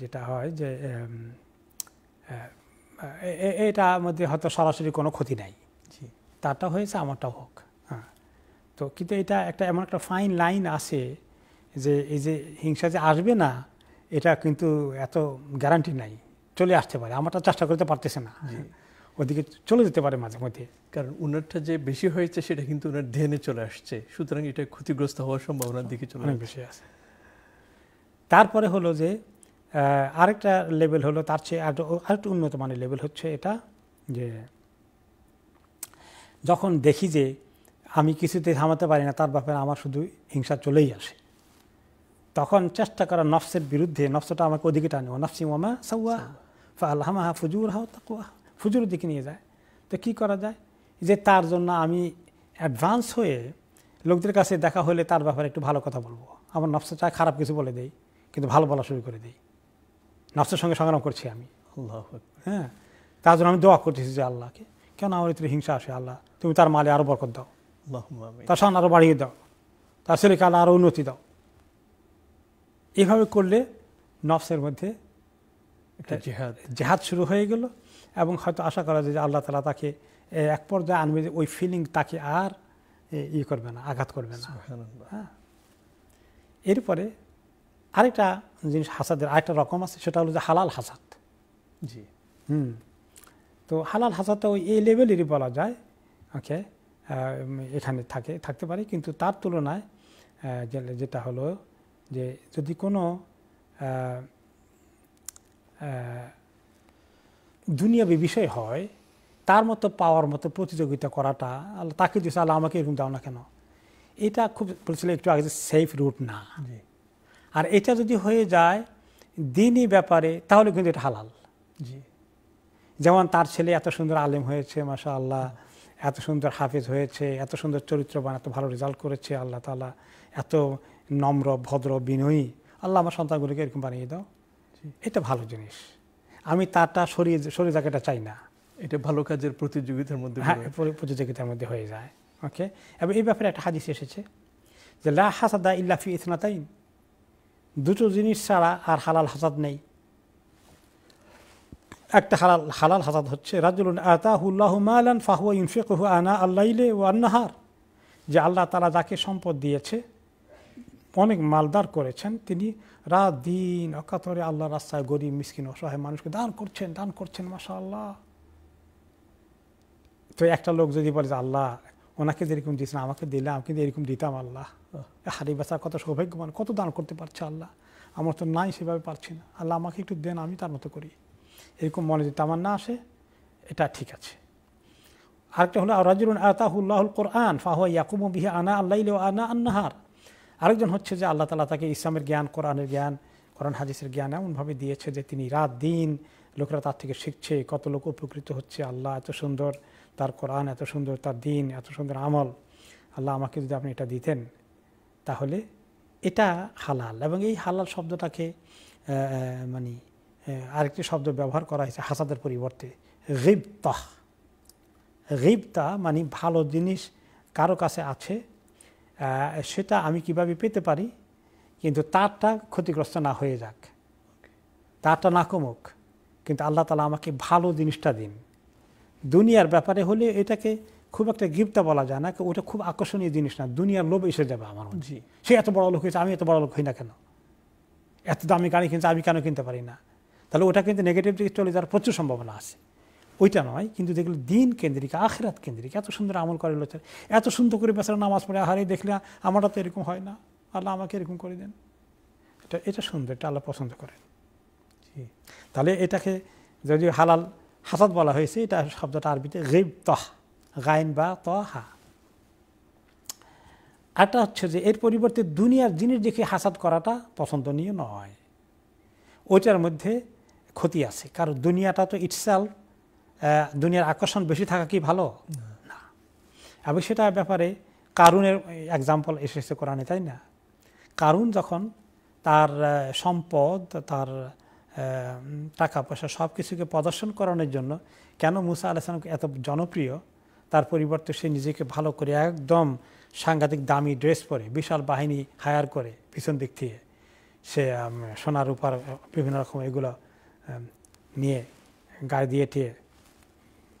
যেটা হয় যে এটা মধ্যে হয়তো সরাসরি কোনো ক্ষতি নাই তারটা হয়েছে আমারটা হোক হ্যাঁ তো কিন্তু এটা একটা এমন একটা ফাইন লাইন আছে যে এই যে হিংসা যে আসবে না এটা কিন্তু এত গ্যারান্টি নাই চলে আসতে পারে আমারটা চেষ্টা করতে পারতেছে না হ্যাঁ। ওদিকে চলে যেতে পারে মাঝে মধ্যে কারণ উনারটা যে বেশি হয়েছে সেটা কিন্তু ওনার ধ্যানে চলে আসছে সুতরাং এটা ক্ষতিগ্রস্ত হওয়ার সম্ভাবনার হ্যাঁ, দিকে চলে বেশি আছে তারপরে হলো যে আরেকটা লেভেল হলো তার চেয়ে আরেকটু উন্নত মানের লেভেল হচ্ছে এটা যে যখন দেখি যে আমি কিছুতে থামাতে পারি না তার ব্যাপারে আমার শুধু হিংসা চলেই আসে তখন চেষ্টা করা নফসের বিরুদ্ধে নফসটা আমাকে ওদিকে টানে নফসি মামা সাউয়া আল্লাহ ফুজুর হাও তাকুয়া ফুজুর দিকে নিয়ে যায় তো কি করা যায় যে তার জন্য আমি অ্যাডভান্স হয়ে লোকদের কাছে দেখা হলে তার ব্যাপারে একটু ভালো কথা বলবো আমার নফসটা খারাপ কিছু বলে দেই কিন্তু ভালো বলা শুরু করে দিই নফসের সঙ্গে সংগ্রাম করছি আমি আল্লাহ হ্যাঁ তার জন্য আমি দোয়া করতেছি যে আল্লাহকে কেন আমার ভিতরে হিংসা আসে আল্লাহ তুমি তার মালে আরও বরকত দাও তার সান আরও বাড়িয়ে দাও তার ছেলেকে আল্লাহ আরও উন্নতি দাও এইভাবে করলে নফসের মধ্যে একটা জেহাদ জেহাদ শুরু হয়ে গেল এবং হয়তো আশা করা যায় যে আল্লাহ তালা তাকে এক পর্যায়ে আনবে যে ওই ফিলিং তাকে আর ইয়ে করবে না আঘাত করবে না হ্যাঁ এরপরে আরেকটা জিনিস হাসাদের আরেকটা রকম আছে সেটা হলো যে হালাল হাসাদ জি হুম তো হালাল হাসাদ ওই এই লেভেলেরই বলা যায় ওকে এখানে থাকে থাকতে পারে কিন্তু তার তুলনায় গেলে যেটা হলো যে যদি কোনো দুনিয়াবী বিষয় হয় তার মতো পাওয়ার মতো প্রতিযোগিতা করাটা তাকে দিয়েছে আল্লাহ আমাকে এরকম দাও না কেন এটা খুব বলছিল একটু আগে সেফ রুট না আর এটা যদি হয়ে যায় দিনই ব্যাপারে তাহলে কিন্তু এটা হালাল জি যেমন তার ছেলে এত সুন্দর আলেম হয়েছে মাসা আল্লাহ এত সুন্দর হাফিজ হয়েছে এত সুন্দর চরিত্রবান এত ভালো রেজাল্ট করেছে আল্লাহ তালা এত নম্র ভদ্র বিনয়ী আল্লাহ আমার সন্তানগুলোকে এরকম বানিয়ে দাও এটা ভালো জিনিস আমি তারটা সরিয়ে সরিয়ে এটা চাই না এটা ভালো কাজের প্রতিযোগিতার মধ্যে হ্যাঁ, প্রতিযোগিতার মধ্যে হয়ে যায় ওকে এবং এই ব্যাপারে একটা হাদিস এসেছে যে লা হাসাদা ইল্লাফি ইসনাতাইন দুটো জিনিস ছাড়া আর হালাল হাসাদ নেই একটা হালাল হালাল হাসাদ হচ্ছে রাজুল মালান ফাহুয়া ইউনফিকহু আনা আল্লাহলে ও আন্নাহার যে আল্লাহ তালা যাকে সম্পদ দিয়েছে অনেক মালদার করেছেন তিনি রাত দিন অকাতরে আল্লাহ রাস্তায় গরিব মিসকিন অসহায় মানুষকে দান করছেন দান করছেন মাসা আল্লাহ তো একটা লোক যদি বলে যে আল্লাহ ওনাকে যেরকম দিয়েছেন আমাকে দিলে আমাকে এরকম দিতাম আল্লাহ হারি বেচার কত সৌভাগ্যবান কত দান করতে পারছে আল্লাহ আমার তো নাই সেভাবে পারছি না আল্লাহ আমাকে একটু দেন আমি তার মতো করি এরকম মনে যদি আমার না আসে এটা ঠিক আছে আরেকটা হলো রাজুল আতাহুল্লাহুল কোরআন ফাহুয়া ইয়াকুম বিহা আনা আল্লাহ আনা আন্নাহার আরেকজন হচ্ছে যে আল্লাহ তালা তাকে ইসলামের জ্ঞান কোরআনের জ্ঞান কোরআন হাদিসের জ্ঞান এমনভাবে দিয়েছে যে তিনি রাত দিন লোকেরা তার থেকে শিখছে কত লোক উপকৃত হচ্ছে আল্লাহ এত সুন্দর তার কোরআন এত সুন্দর তার দিন এত সুন্দর আমল আল্লাহ আমাকে যদি আপনি এটা দিতেন তাহলে এটা হালাল এবং এই হালাল শব্দটাকে মানে আরেকটি শব্দ ব্যবহার করা হয়েছে হাসাদের পরিবর্তে রিপ্তাহ রিপ্তা মানে ভালো জিনিস কারো কাছে আছে সেটা আমি কিভাবে পেতে পারি কিন্তু তারটা ক্ষতিগ্রস্ত না হয়ে যাক তারটা না কমুক কিন্তু আল্লাহ তালা আমাকে ভালো জিনিসটা দিন দুনিয়ার ব্যাপারে হলে এটাকে খুব একটা গিফটটা বলা যায় না ওটা খুব আকর্ষণীয় জিনিস না দুনিয়ার লোভ এসে যাবে আমার মধ্যে সে এত বড় লোক হয়েছে আমি এত বড় লোক হই না কেন এত দামি গাড়ি কিনছে আমি কেন কিনতে পারি না তাহলে ওটা কিন্তু নেগেটিভ দিকে চলে যাওয়ার প্রচুর সম্ভাবনা আছে ওইটা নয় কিন্তু দেখলে দিন কেন্দ্রিক আখেরাত কেন্দ্রিক এত সুন্দর আমল করে লোচার এত সুন্দর করে বেচারা নামাজ পড়ে হারে দেখলে আমারটা তো এরকম হয় না আল্লাহ আমাকে এরকম করে দেন এটা এটা সুন্দর এটা আল্লাহ পছন্দ করেন তাহলে এটাকে যদি হালাল হাসাদ বলা হয়েছে এটা শব্দটা আরবিতে গেব তহ গাইন বা তহা আরটা হচ্ছে যে এর পরিবর্তে দুনিয়ার জিনিস দেখে হাসাদ করাটা পছন্দনীয় নয় ওইটার মধ্যে ক্ষতি আছে কারণ দুনিয়াটা তো ইটসাল দুনিয়ার আকর্ষণ বেশি থাকা কি ভালো না এবং সেটা ব্যাপারে কারুনের এক্সাম্পল এসেছে কোরআনে তাই না কারুন যখন তার সম্পদ তার টাকা পয়সা সব কিছুকে প্রদর্শন করানোর জন্য কেন মুসা আলাহিসাম এত জনপ্রিয় তার পরিবর্তে সে নিজেকে ভালো করে একদম সাংঘাতিক দামি ড্রেস পরে বিশাল বাহিনী হায়ার করে পিছন দিক থেকে সে সোনার উপার বিভিন্ন রকম এগুলো নিয়ে গায়ে দিয়ে টিয়ে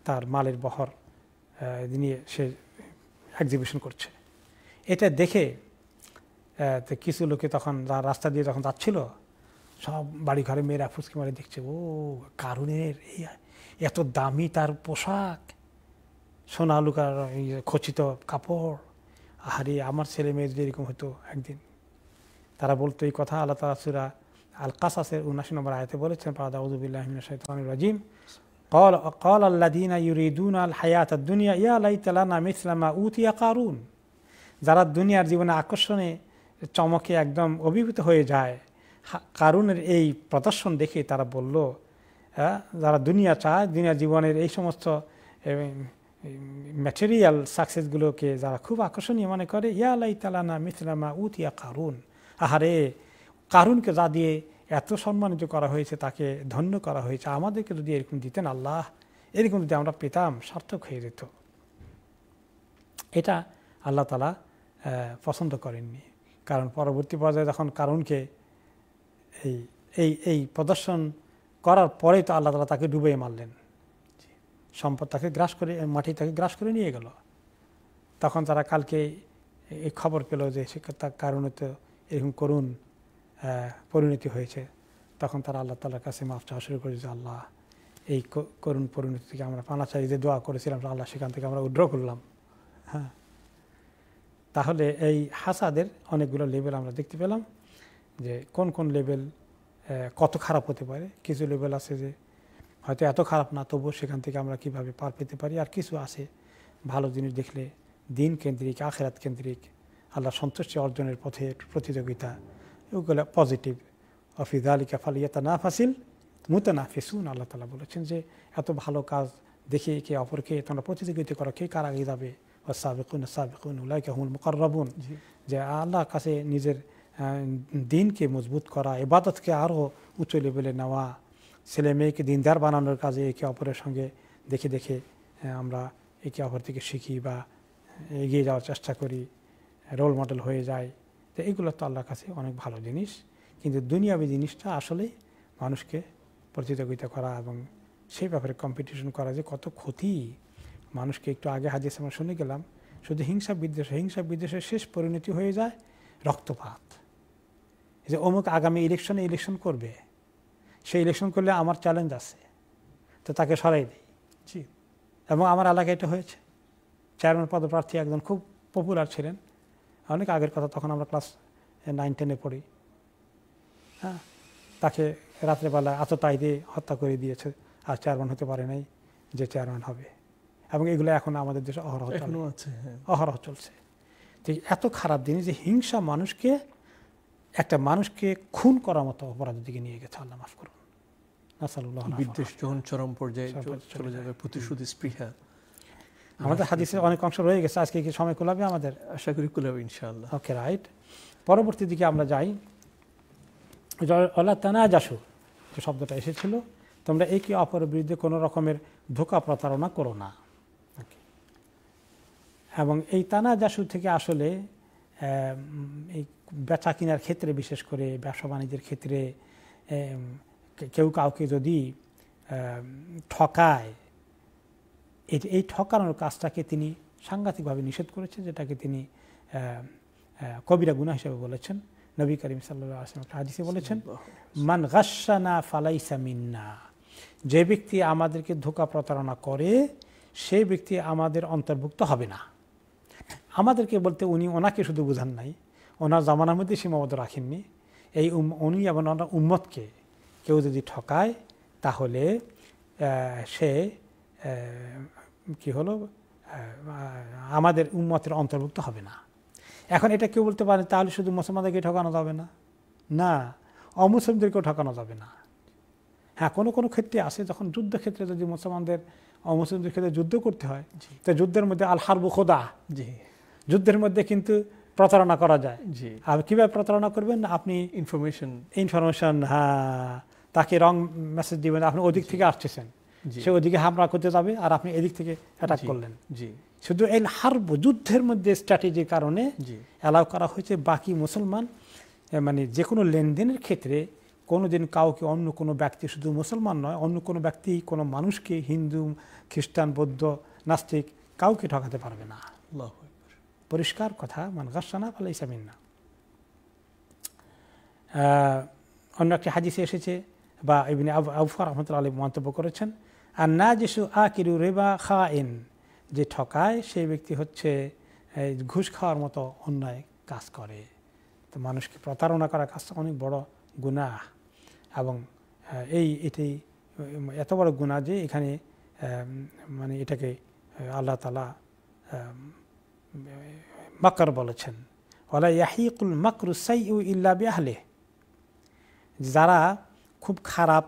তার মালের বহর নিয়ে সে এক্সিবিশন করছে এটা দেখে কিছু লোকে তখন রাস্তা দিয়ে যখন যাচ্ছিলো সব বাড়ি ঘরে মেয়েরা ফুচকি মারে দেখছে ও কারুনের এই এত দামি তার পোশাক সোনা লুকার খচিত কাপড় আহারে আমার ছেলে মেয়ে যেরকম এরকম হতো একদিন তারা বলতো এই কথা আল্লাহ তালা সুরা আল কাসাসের উনাশি নম্বর আয়তে বলেছেন পাদা উদুবিল্লাহমিন রাজিম قال قال الذين يريدون الحياة الدنيا يا ليت لنا مثل ما ইয়া قارون যারা দুনিয়ার জীবনে আকর্ষণে চমকে একদম অভিভূত হয়ে যায় কারুনের এই প্রদর্শন দেখে তারা বলল যারা দুনিয়া চায় দুনিয়া জীবনের এই সমস্ত ম্যাটেরিয়াল সাকসেসগুলোকে যারা খুব আকর্ষণীয় মনে করে ইয়ালাই তালানা মিথলামা উতিয়া কারুন আহারে কারুনকে যা দিয়ে এত সম্মানিত করা হয়েছে তাকে ধন্য করা হয়েছে আমাদেরকে যদি এরকম দিতেন আল্লাহ এরকম যদি আমরা পেতাম সার্থক হয়ে যেত এটা আল্লাহ তালা পছন্দ করেননি কারণ পরবর্তী পর্যায়ে যখন কারণকে এই এই এই প্রদর্শন করার পরেই তো আল্লাহ তালা তাকে ডুবিয়ে মারলেন সম্পদ তাকে গ্রাস করে মাটি তাকে গ্রাস করে নিয়ে গেল তখন তারা কালকে এই খবর পেল যে সে তার কারণে তো এরকম করুণ পরিণতি হয়েছে তখন তারা আল্লাহ তালার কাছে মাফ চাওয়া শুরু করেছে আল্লাহ এই করুণ পরিণতি থেকে আমরা পানাচারি যে দোয়া করেছিলাম আল্লাহ সেখান থেকে আমরা উড্র করলাম হ্যাঁ তাহলে এই হাসাদের অনেকগুলো লেভেল আমরা দেখতে পেলাম যে কোন কোন লেভেল কত খারাপ হতে পারে কিছু লেভেল আছে যে হয়তো এত খারাপ না তবুও সেখান থেকে আমরা কিভাবে পার পেতে পারি আর কিছু আছে ভালো জিনিস দেখলে দিন কেন্দ্রিক আখেরাত কেন্দ্রিক আল্লাহ সন্তুষ্টি অর্জনের পথে প্রতিযোগিতা ওগুলো পজিটিভ অফিজ আলিকা তা না ফাসিল ফেসুন আল্লাহ তালা বলেছেন যে এত ভালো কাজ দেখে একে অপরকে তোমরা প্রতিযোগিতা করো কে কার আগে যাবে ও সাবেকুন সাবেকুন উল্লাহ হুমুল মুকার যে আল্লাহ কাছে নিজের দিনকে মজবুত করা এবাদতকে আরও উঁচু লেভেলে নেওয়া ছেলে মেয়েকে দিনদার বানানোর কাজে একে অপরের সঙ্গে দেখে দেখে আমরা একে অপর থেকে শিখি বা এগিয়ে যাওয়ার চেষ্টা করি রোল মডেল হয়ে যায় তো এগুলো তো আল্লাহর কাছে অনেক ভালো জিনিস কিন্তু দুনিয়াবী জিনিসটা আসলেই মানুষকে প্রতিযোগিতা করা এবং সেই ব্যাপারে কম্পিটিশন করা যে কত ক্ষতি মানুষকে একটু আগে হাজির আমরা শুনে গেলাম শুধু হিংসা বিদ্বেষ হিংসা বিদ্বেষের শেষ পরিণতি হয়ে যায় রক্তপাত যে অমুক আগামী ইলেকশনে ইলেকশন করবে সেই ইলেকশন করলে আমার চ্যালেঞ্জ আছে তো তাকে সরাই দিই জি এবং আমার এলাকায় এটা হয়েছে চেয়ারম্যান পদপ্রার্থী একজন খুব পপুলার ছিলেন অনেক আগের কথা তখন আমরা ক্লাস নাইন টেনে পড়ি হ্যাঁ তাকে রাত্রেবেলা এত তাই দিয়ে হত্যা করে দিয়েছে আর চেয়ারম্যান হতে পারে নাই যে চেয়ারম্যান হবে এবং এগুলো এখন আমাদের দেশে অহরহ হ্যাঁ। অহরহ চলছে এত খারাপ জিনিস যে হিংসা মানুষকে একটা মানুষকে খুন করার মতো অপরাধের দিকে নিয়ে গেছে আল্লাহ মাফ করুন বিদ্বেষ যখন চরম পর্যায়ে চলে যাবে প্রতিশ্রুতি স্পৃহা আমাদের হাদিসের অনেক অংশ রয়ে গেছে আজকে কি সময় কুলাবে আমাদের আশা করি কুলাবে ইনশাআল্লাহ ওকে রাইট পরবর্তী দিকে আমরা যাই আল্লাহ তানা যাসু যে শব্দটা এসেছিল তোমরা একে অপরের বিরুদ্ধে কোনো রকমের ধোকা প্রতারণা করো না এবং এই তানা যাসু থেকে আসলে এই বেচা কেনার ক্ষেত্রে বিশেষ করে ব্যবসা বাণিজ্যের ক্ষেত্রে কেউ কাউকে যদি ঠকায় এই ঠকানোর কাজটাকে তিনি সাংঘাতিকভাবে নিষেধ করেছেন যেটাকে তিনি কবিরা গুণা হিসেবে বলেছেন নবী করিম সাল্লা বলেছেন মান গাসানা ফালাইসা মিন্না যে ব্যক্তি আমাদেরকে ধোকা প্রতারণা করে সে ব্যক্তি আমাদের অন্তর্ভুক্ত হবে না আমাদেরকে বলতে উনি ওনাকে শুধু বোঝান নাই ওনার জামানার মধ্যে সীমাবদ্ধ রাখেননি এই উনি এবং ওনার উম্মতকে কেউ যদি ঠকায় তাহলে সে কি হলো আমাদের উম্মতের অন্তর্ভুক্ত হবে না এখন এটা কেউ বলতে পারে তাহলে শুধু মুসলমানদেরকে ঠকানো যাবে না না অমুসলিমদেরকেও ঠকানো যাবে না হ্যাঁ কোনো কোনো ক্ষেত্রে আসে যখন যুদ্ধক্ষেত্রে যদি মুসলমানদের অমুসলিমদের ক্ষেত্রে যুদ্ধ করতে হয় তো যুদ্ধের মধ্যে আলহার হারবু জি যুদ্ধের মধ্যে কিন্তু প্রতারণা করা যায় আর কিভাবে প্রতারণা করবেন আপনি ইনফরমেশন ইনফরমেশন হ্যাঁ তাকে রং মেসেজ দিবেন আপনি ওদিক থেকে আসতেছেন সে ওদিকে হামলা করতে যাবে আর আপনি এদিক থেকে অ্যাটাক করলেন জি শুধু এই হার্ব যুদ্ধের মধ্যে স্ট্র্যাটেজির কারণে অ্যালাউ করা হয়েছে বাকি মুসলমান মানে যে কোনো লেনদেনের ক্ষেত্রে কোনো দিন কাউকে অন্য কোনো ব্যক্তি শুধু মুসলমান নয় অন্য কোনো ব্যক্তি কোনো মানুষকে হিন্দু খ্রিস্টান বৌদ্ধ নাস্তিক কাউকে ঠকাতে পারবে না পরিষ্কার কথা মান গাসানা ফলে ইসামিন না অন্য একটি হাদিসে এসেছে বা ইবিন আউফার রহমতুল্লা আলী মন্তব্য করেছেন আর না যিশু আ কিরু রেবা খা ইন যে ঠকায় সেই ব্যক্তি হচ্ছে ঘুষ খাওয়ার মতো অন্যায় কাজ করে তো মানুষকে প্রতারণা করা কাজটা অনেক বড় গুণা এবং এই এটি এত বড় গুণা যে এখানে মানে এটাকে আল্লাহ তালা মকর বলেছেন ওলা ইয়াহিকুল মকরু সাই উ ইল্লা বিআহলে যারা খুব খারাপ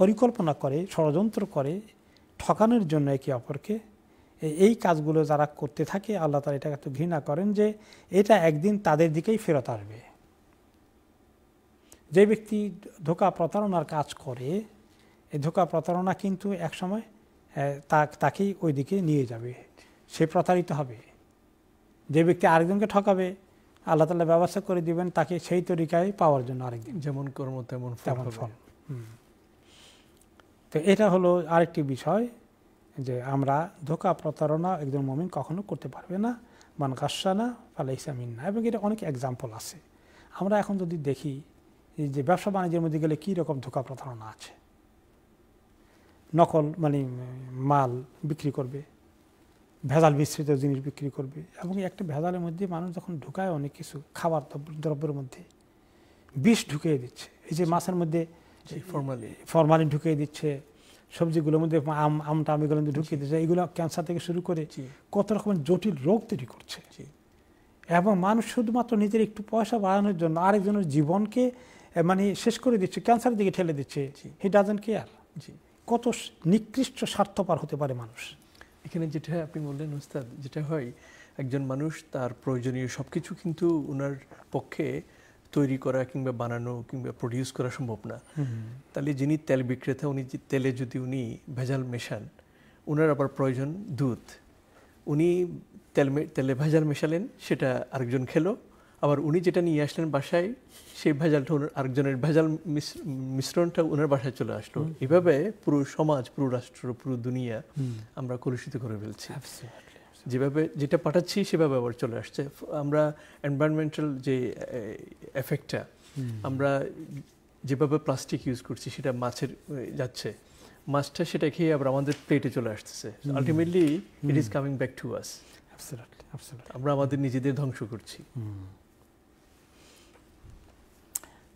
পরিকল্পনা করে ষড়যন্ত্র করে ঠকানোর জন্য একে অপরকে এই কাজগুলো যারা করতে থাকে আল্লাহ তালা এটাকে তো ঘৃণা করেন যে এটা একদিন তাদের দিকেই ফেরত আসবে যে ব্যক্তি ধোকা প্রতারণার কাজ করে এই ধোকা প্রতারণা কিন্তু একসময় তাকেই ওই দিকে নিয়ে যাবে সে প্রতারিত হবে যে ব্যক্তি আরেকজনকে ঠকাবে আল্লাহ তালা ব্যবস্থা করে দিবেন তাকে সেই তরিকায় পাওয়ার জন্য আরেকদিন যেমন কর্ম তেমন তেমন ফল তো এটা হলো আরেকটি বিষয় যে আমরা ধোকা প্রতারণা একজন মমিন কখনো করতে পারবে না মান কাসানা ফালে ইসামিন না এবং এটা অনেক এক্সাম্পল আছে আমরা এখন যদি দেখি যে ব্যবসা বাণিজ্যের মধ্যে গেলে কী রকম ধোকা প্রতারণা আছে নকল মানে মাল বিক্রি করবে ভেজাল মিশ্রিত জিনিস বিক্রি করবে এবং একটা ভেজালের মধ্যে মানুষ যখন ঢুকায় অনেক কিছু খাবার দ্রব্যের মধ্যে বিষ ঢুকিয়ে দিচ্ছে এই যে মাছের মধ্যে ফরমালিন ঢুকিয়ে দিচ্ছে সবজিগুলোর মধ্যে আম আমটা আমিগুলোর মধ্যে ঢুকিয়ে দিচ্ছে এগুলো ক্যান্সার থেকে শুরু করে কত রকমের জটিল রোগ তৈরি করছে এবং মানুষ শুধুমাত্র নিজের একটু পয়সা বাড়ানোর জন্য আরেকজনের জীবনকে মানে শেষ করে দিচ্ছে ক্যান্সারের দিকে ঠেলে দিচ্ছে হি ডাজেন্ট কেয়ার কত নিকৃষ্ট স্বার্থপর হতে পারে মানুষ এখানে যেটা আপনি বললেন উস্তাদ যেটা হয় একজন মানুষ তার প্রয়োজনীয় সব কিছু কিন্তু ওনার পক্ষে তৈরি করা কিংবা বানানো কিংবা প্রডিউস করা সম্ভব না তাহলে যিনি তেল বিক্রেতা উনি তেলে যদি উনি ভেজাল মেশান ওনার আবার প্রয়োজন দুধ উনি তেল তেলে ভেজাল মেশালেন সেটা আরেকজন খেলো আবার উনি যেটা নিয়ে আসলেন বাসায় সেই ভেজালটা ওনার আরেকজনের ভেজাল মিশ্রণটা ওনার বাসায় চলে আসলো এভাবে পুরো সমাজ পুরো রাষ্ট্র পুরো দুনিয়া আমরা কলুষিত করে ফেলছি যেভাবে যেটা পাঠাচ্ছি সেভাবে আবার চলে আসছে আমরা এনভায়রনমেন্টাল যে এফেক্টটা আমরা যেভাবে প্লাস্টিক ইউজ করছি সেটা মাছের যাচ্ছে মাছটা সেটা খেয়ে আবার আমাদের প্লেটে চলে আসতেছে ultimately it is coming back to us আমরা আমাদের নিজেদের ধ্বংস করছি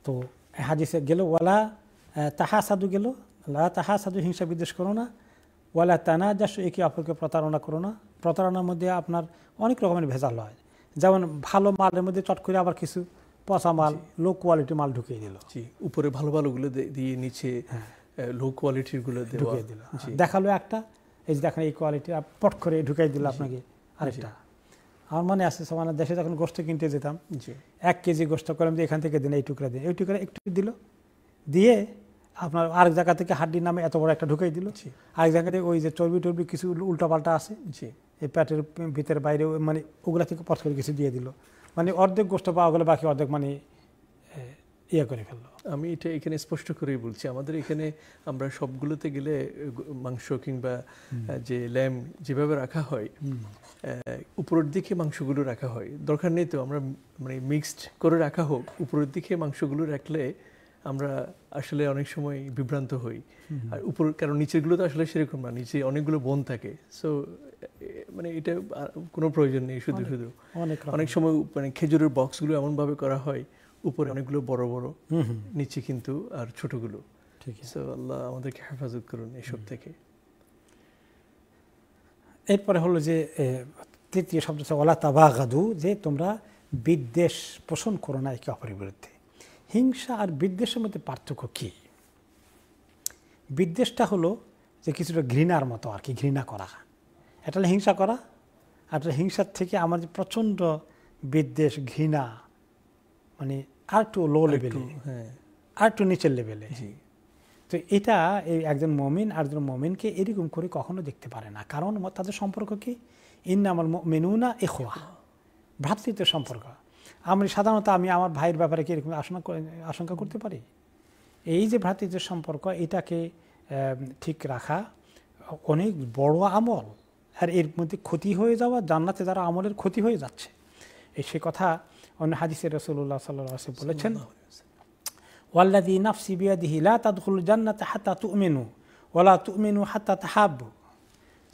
তো হাদিসে গেল ওয়ালা তাহা সাধু গেল লা তাহা সাধু হিংসা বিদ্বেষ করো না ওয়ালা তানা যাস একে অপরকে প্রতারণা করো না প্রতারণার মধ্যে আপনার অনেক রকমের ভেজাল হয় যেমন ভালো মালের মধ্যে চট করে আবার কিছু পচা মাল লো কোয়ালিটি মাল ঢুকিয়ে দিল উপরে ভালো ভালোগুলো দিয়ে নিচে লো হ্যাঁ। গুলো ঢুকিয়ে দিল দেখালো একটা এই যে দেখেন এই কোয়ালিটি পট করে ঢুকাই দিল আপনাকে আরেকটা আমার মনে আছে আমার দেশে যখন গোষ্ঠ কিনতে যেতাম এক কেজি গোষ্ঠ করলাম যে এখান থেকে দিন এই টুকরা দিন এই টুকরা একটু দিল দিয়ে আপনার আরেক জায়গা থেকে হাড্ডির নামে এত বড় একটা ঢুকাই দিল আরেক জায়গা থেকে ওই যে চর্বি টর্বি কিছু উল্টাপাল্টা আছে এই প্যাটের ভিতরে বাইরে মানে ওগুলা থেকে পথ করে কিছু দিয়ে দিল মানে অর্ধেক গোষ্ঠ পাওয়া গেলে বাকি অর্ধেক মানে ইয়ে করে ফেললো আমি এটা এখানে স্পষ্ট করেই বলছি আমাদের এখানে আমরা সবগুলোতে গেলে মাংস কিংবা যে ল্যাম যেভাবে রাখা হয় উপরের দিকে মাংসগুলো রাখা হয় দরকার নেই তো আমরা মানে মিক্সড করে রাখা হোক উপরের দিকে মাংসগুলো রাখলে আমরা আসলে অনেক সময় বিভ্রান্ত হই আর উপর কারণ নিচেরগুলো তো আসলে সেরকম না নিচে অনেকগুলো বোন থাকে সো মানে এটা কোনো প্রয়োজন নেই শুধু শুধু অনেক সময় মানে খেজুরের বক্সগুলো এমনভাবে করা হয় উপরে অনেকগুলো বড় বড় নিচে কিন্তু আর ছোটগুলো ঠিক সো আল্লাহ আমাদেরকে হেফাজত করুন এসব থেকে এরপরে হলো যে তৃতীয় শব্দ হচ্ছে ওলা তাবাগাদু যে তোমরা বিদ্বেষ পোষণ করো না একে অপরের বিরুদ্ধে হিংসা আর বিদ্বেষের মধ্যে পার্থক্য কী বিদ্বেষটা হলো যে কিছুটা ঘৃণার মতো আর কি ঘৃণা করা এটা হিংসা করা আর হিংসার থেকে আমার যে প্রচণ্ড বিদ্বেষ ঘৃণা মানে আর টু লো লেভেলে আর টু হ্যাঁ। নিচের লেভেলে তো এটা এই একজন মমিন আর একজন মমিনকে এরকম করে কখনো দেখতে পারে না কারণ তাদের সম্পর্ক কি মেনু মেনুনা এখোয়া ভ্রাতৃত্বের সম্পর্ক আমি সাধারণত আমি আমার ভাইয়ের ব্যাপারে কি এরকম আশঙ্কা আশঙ্কা করতে পারি এই যে ভ্রাতৃত্বের সম্পর্ক এটাকে ঠিক রাখা অনেক বড় আমল আর এর মধ্যে ক্ষতি হয়ে যাওয়া জান্নাতে যারা আমলের ক্ষতি হয়ে যাচ্ছে এই সে কথা অন্য হাদিসের রসুল্লাহ সাল্লাহ বলেছেন ওয়াল্লাদি নাফসি বিয়াদিহি লা তাদুল জান্নাত হাত্তা তুমিনু ওলা তুমিনু হাত্তা তাহাব্বু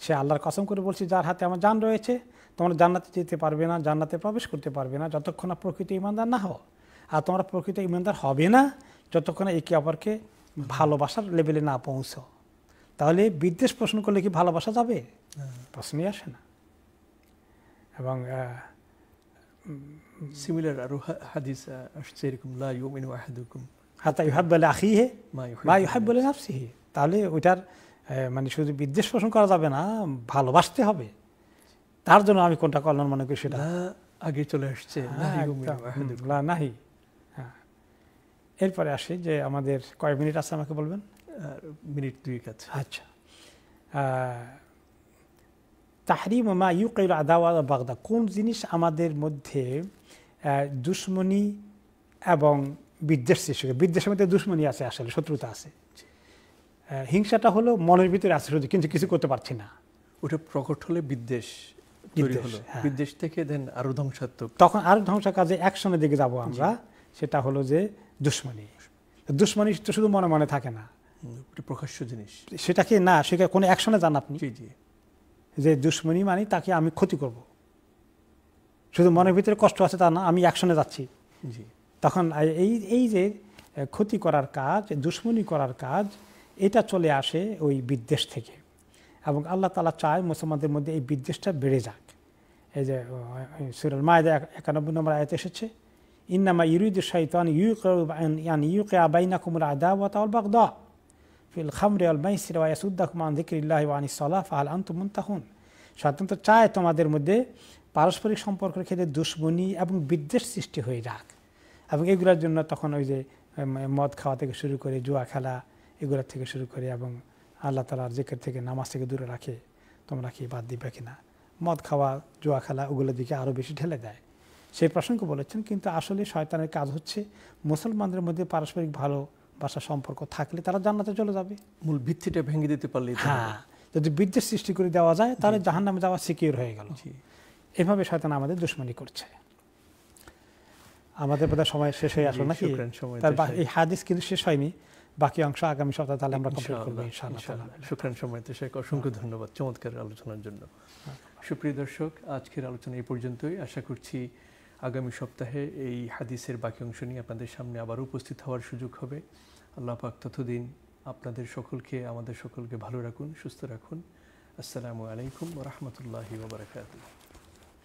সে আল্লাহর কসম করে বলছি যার হাতে আমার জান রয়েছে তোমরা জান্নাতে যেতে পারবে না জান্নাতে প্রবেশ করতে পারবে না যতক্ষণ না প্রকৃত ইমানদার না হও আর তোমরা প্রকৃত ইমানদার হবে না যতক্ষণ একে অপরকে ভালোবাসার লেভেলে না পৌঁছো তাহলে বিদ্বেষ প্রশ্ন করলে কি ভালোবাসা যাবে প্রশ্নই আসে না এবং সিমিলার আরও হাদিস আসছে এরকম লা ইউমিনু আহাদুকুম হাতা ইহাব বলে আখিহে বা ইহাব বলে নাফসিহে তাহলে ওইটার মানে শুধু বিদ্বেষ পোষণ করা যাবে না ভালোবাসতে হবে তার জন্য আমি কোনটা কল্যাণ মনে করি সেটা আগে চলে আসছে হ্যাঁ, নাহি হ্যাঁ এরপরে আসি যে আমাদের কয় মিনিট আছে আমাকে বলবেন মিনিট দুই কাছে আচ্ছা তাহরিম মা ইউকাইল আদাওয়া বাগদা কোন জিনিস আমাদের মধ্যে দুশ্মনী এবং বিদ্বেষ সৃষ্টি করে বিদ্বেষের মধ্যে দুশ্মনী আছে আসলে শত্রুতা আছে হিংসাটা হলো মনের ভিতরে আছে শুধু কিন্তু কিছু করতে পারছি না ওটা প্রকট হলে বিদ্বেষ হ্যাঁ। বিদ্বেষ থেকে দেন আরো ধ্বংসাত্মক তখন আরো ধ্বংসা কাজে একসঙ্গে দিকে যাব আমরা সেটা হলো যে দুশ্মনী দুশ্মনী তো শুধু মনে মনে থাকে না প্রকাশ্য জিনিস সেটাকে না সেটা কোনো একসঙ্গে জান আপনি যে দুশ্মনী মানে তাকে আমি ক্ষতি করব শুধু মনের ভিতরে কষ্ট আছে তা না আমি একসঙ্গে যাচ্ছি জি তখন এই এই যে ক্ষতি করার কাজ দুশ্মনী করার কাজ এটা চলে আসে ওই বিদ্বেষ থেকে এবং আল্লাহ তালা চায় মুসলমানদের মধ্যে এই বিদ্বেষটা বেড়ে যাক এই যে সুরাল মায়দা একানব্বই নম্বর আয়ত এসেছে ইন্নামা ইউরুদ শৈতান ইউ ইয়ান ইউ কে আবাইনা কুমুর আদা ওয়াতাউল বাগদা ফিল খামরে আল মাইসির ওয়াসুদ্দা কুমান দিকিল্লাহ ওয়ানি সালাহ ফাহাল আন্তুমন্তাহুন সাধারণত চায় তোমাদের মধ্যে পারস্পরিক সম্পর্কের ক্ষেত্রে দুশ্মনী এবং বিদ্বেষ সৃষ্টি হয়ে যাক এবং এগুলোর জন্য তখন ওই যে মদ খাওয়া থেকে শুরু করে জুয়া খেলা এগুলোর থেকে শুরু করে এবং আল্লাহ তালার জেকের থেকে নামাজ থেকে দূরে রাখে তোমরা কি বাদ দিবে কিনা মদ খাওয়া জুয়া খেলা ওগুলোর দিকে আরও বেশি ঠেলে দেয় সেই প্রসঙ্গ বলেছেন কিন্তু আসলে শয়তানের কাজ হচ্ছে মুসলমানদের মধ্যে পারস্পরিক ভালো বাসা সম্পর্ক থাকলে তারা জান্নাতে চলে যাবে মূল ভিত্তিটা ভেঙে দিতে পারলে হ্যাঁ যদি বিদ্বেষ সৃষ্টি করে দেওয়া যায় তাহলে জাহান্নামে যাওয়া সিকিউর হয়ে গেল এভাবে শয়তান আমাদের দুশ্মনী করছে আমাদের বোধহয় সময় শেষ হয়ে আসলো নাকি তার এই হাদিস কিন্তু শেষ হয়নি বাকি অংশ আগামী সপ্তাহে তাহলে আমরা কমপ্লিট করব ইনশাআল্লাহ শুক্রান সময় তো শেখ অসংখ্য হ্যাঁ। ধন্যবাদ চমৎকার আলোচনার জন্য সুপ্রিয় দর্শক আজকের আলোচনা এই পর্যন্তই আশা করছি আগামী সপ্তাহে এই হাদিসের বাকি অংশ নিয়ে আপনাদের সামনে আবার উপস্থিত হওয়ার সুযোগ হবে আল্লাহ পাক ততদিন আপনাদের সকলকে আমাদের সকলকে ভালো রাখুন সুস্থ রাখুন আসসালামু আলাইকুম রহমতুল্লাহি ওবরাকাতুহ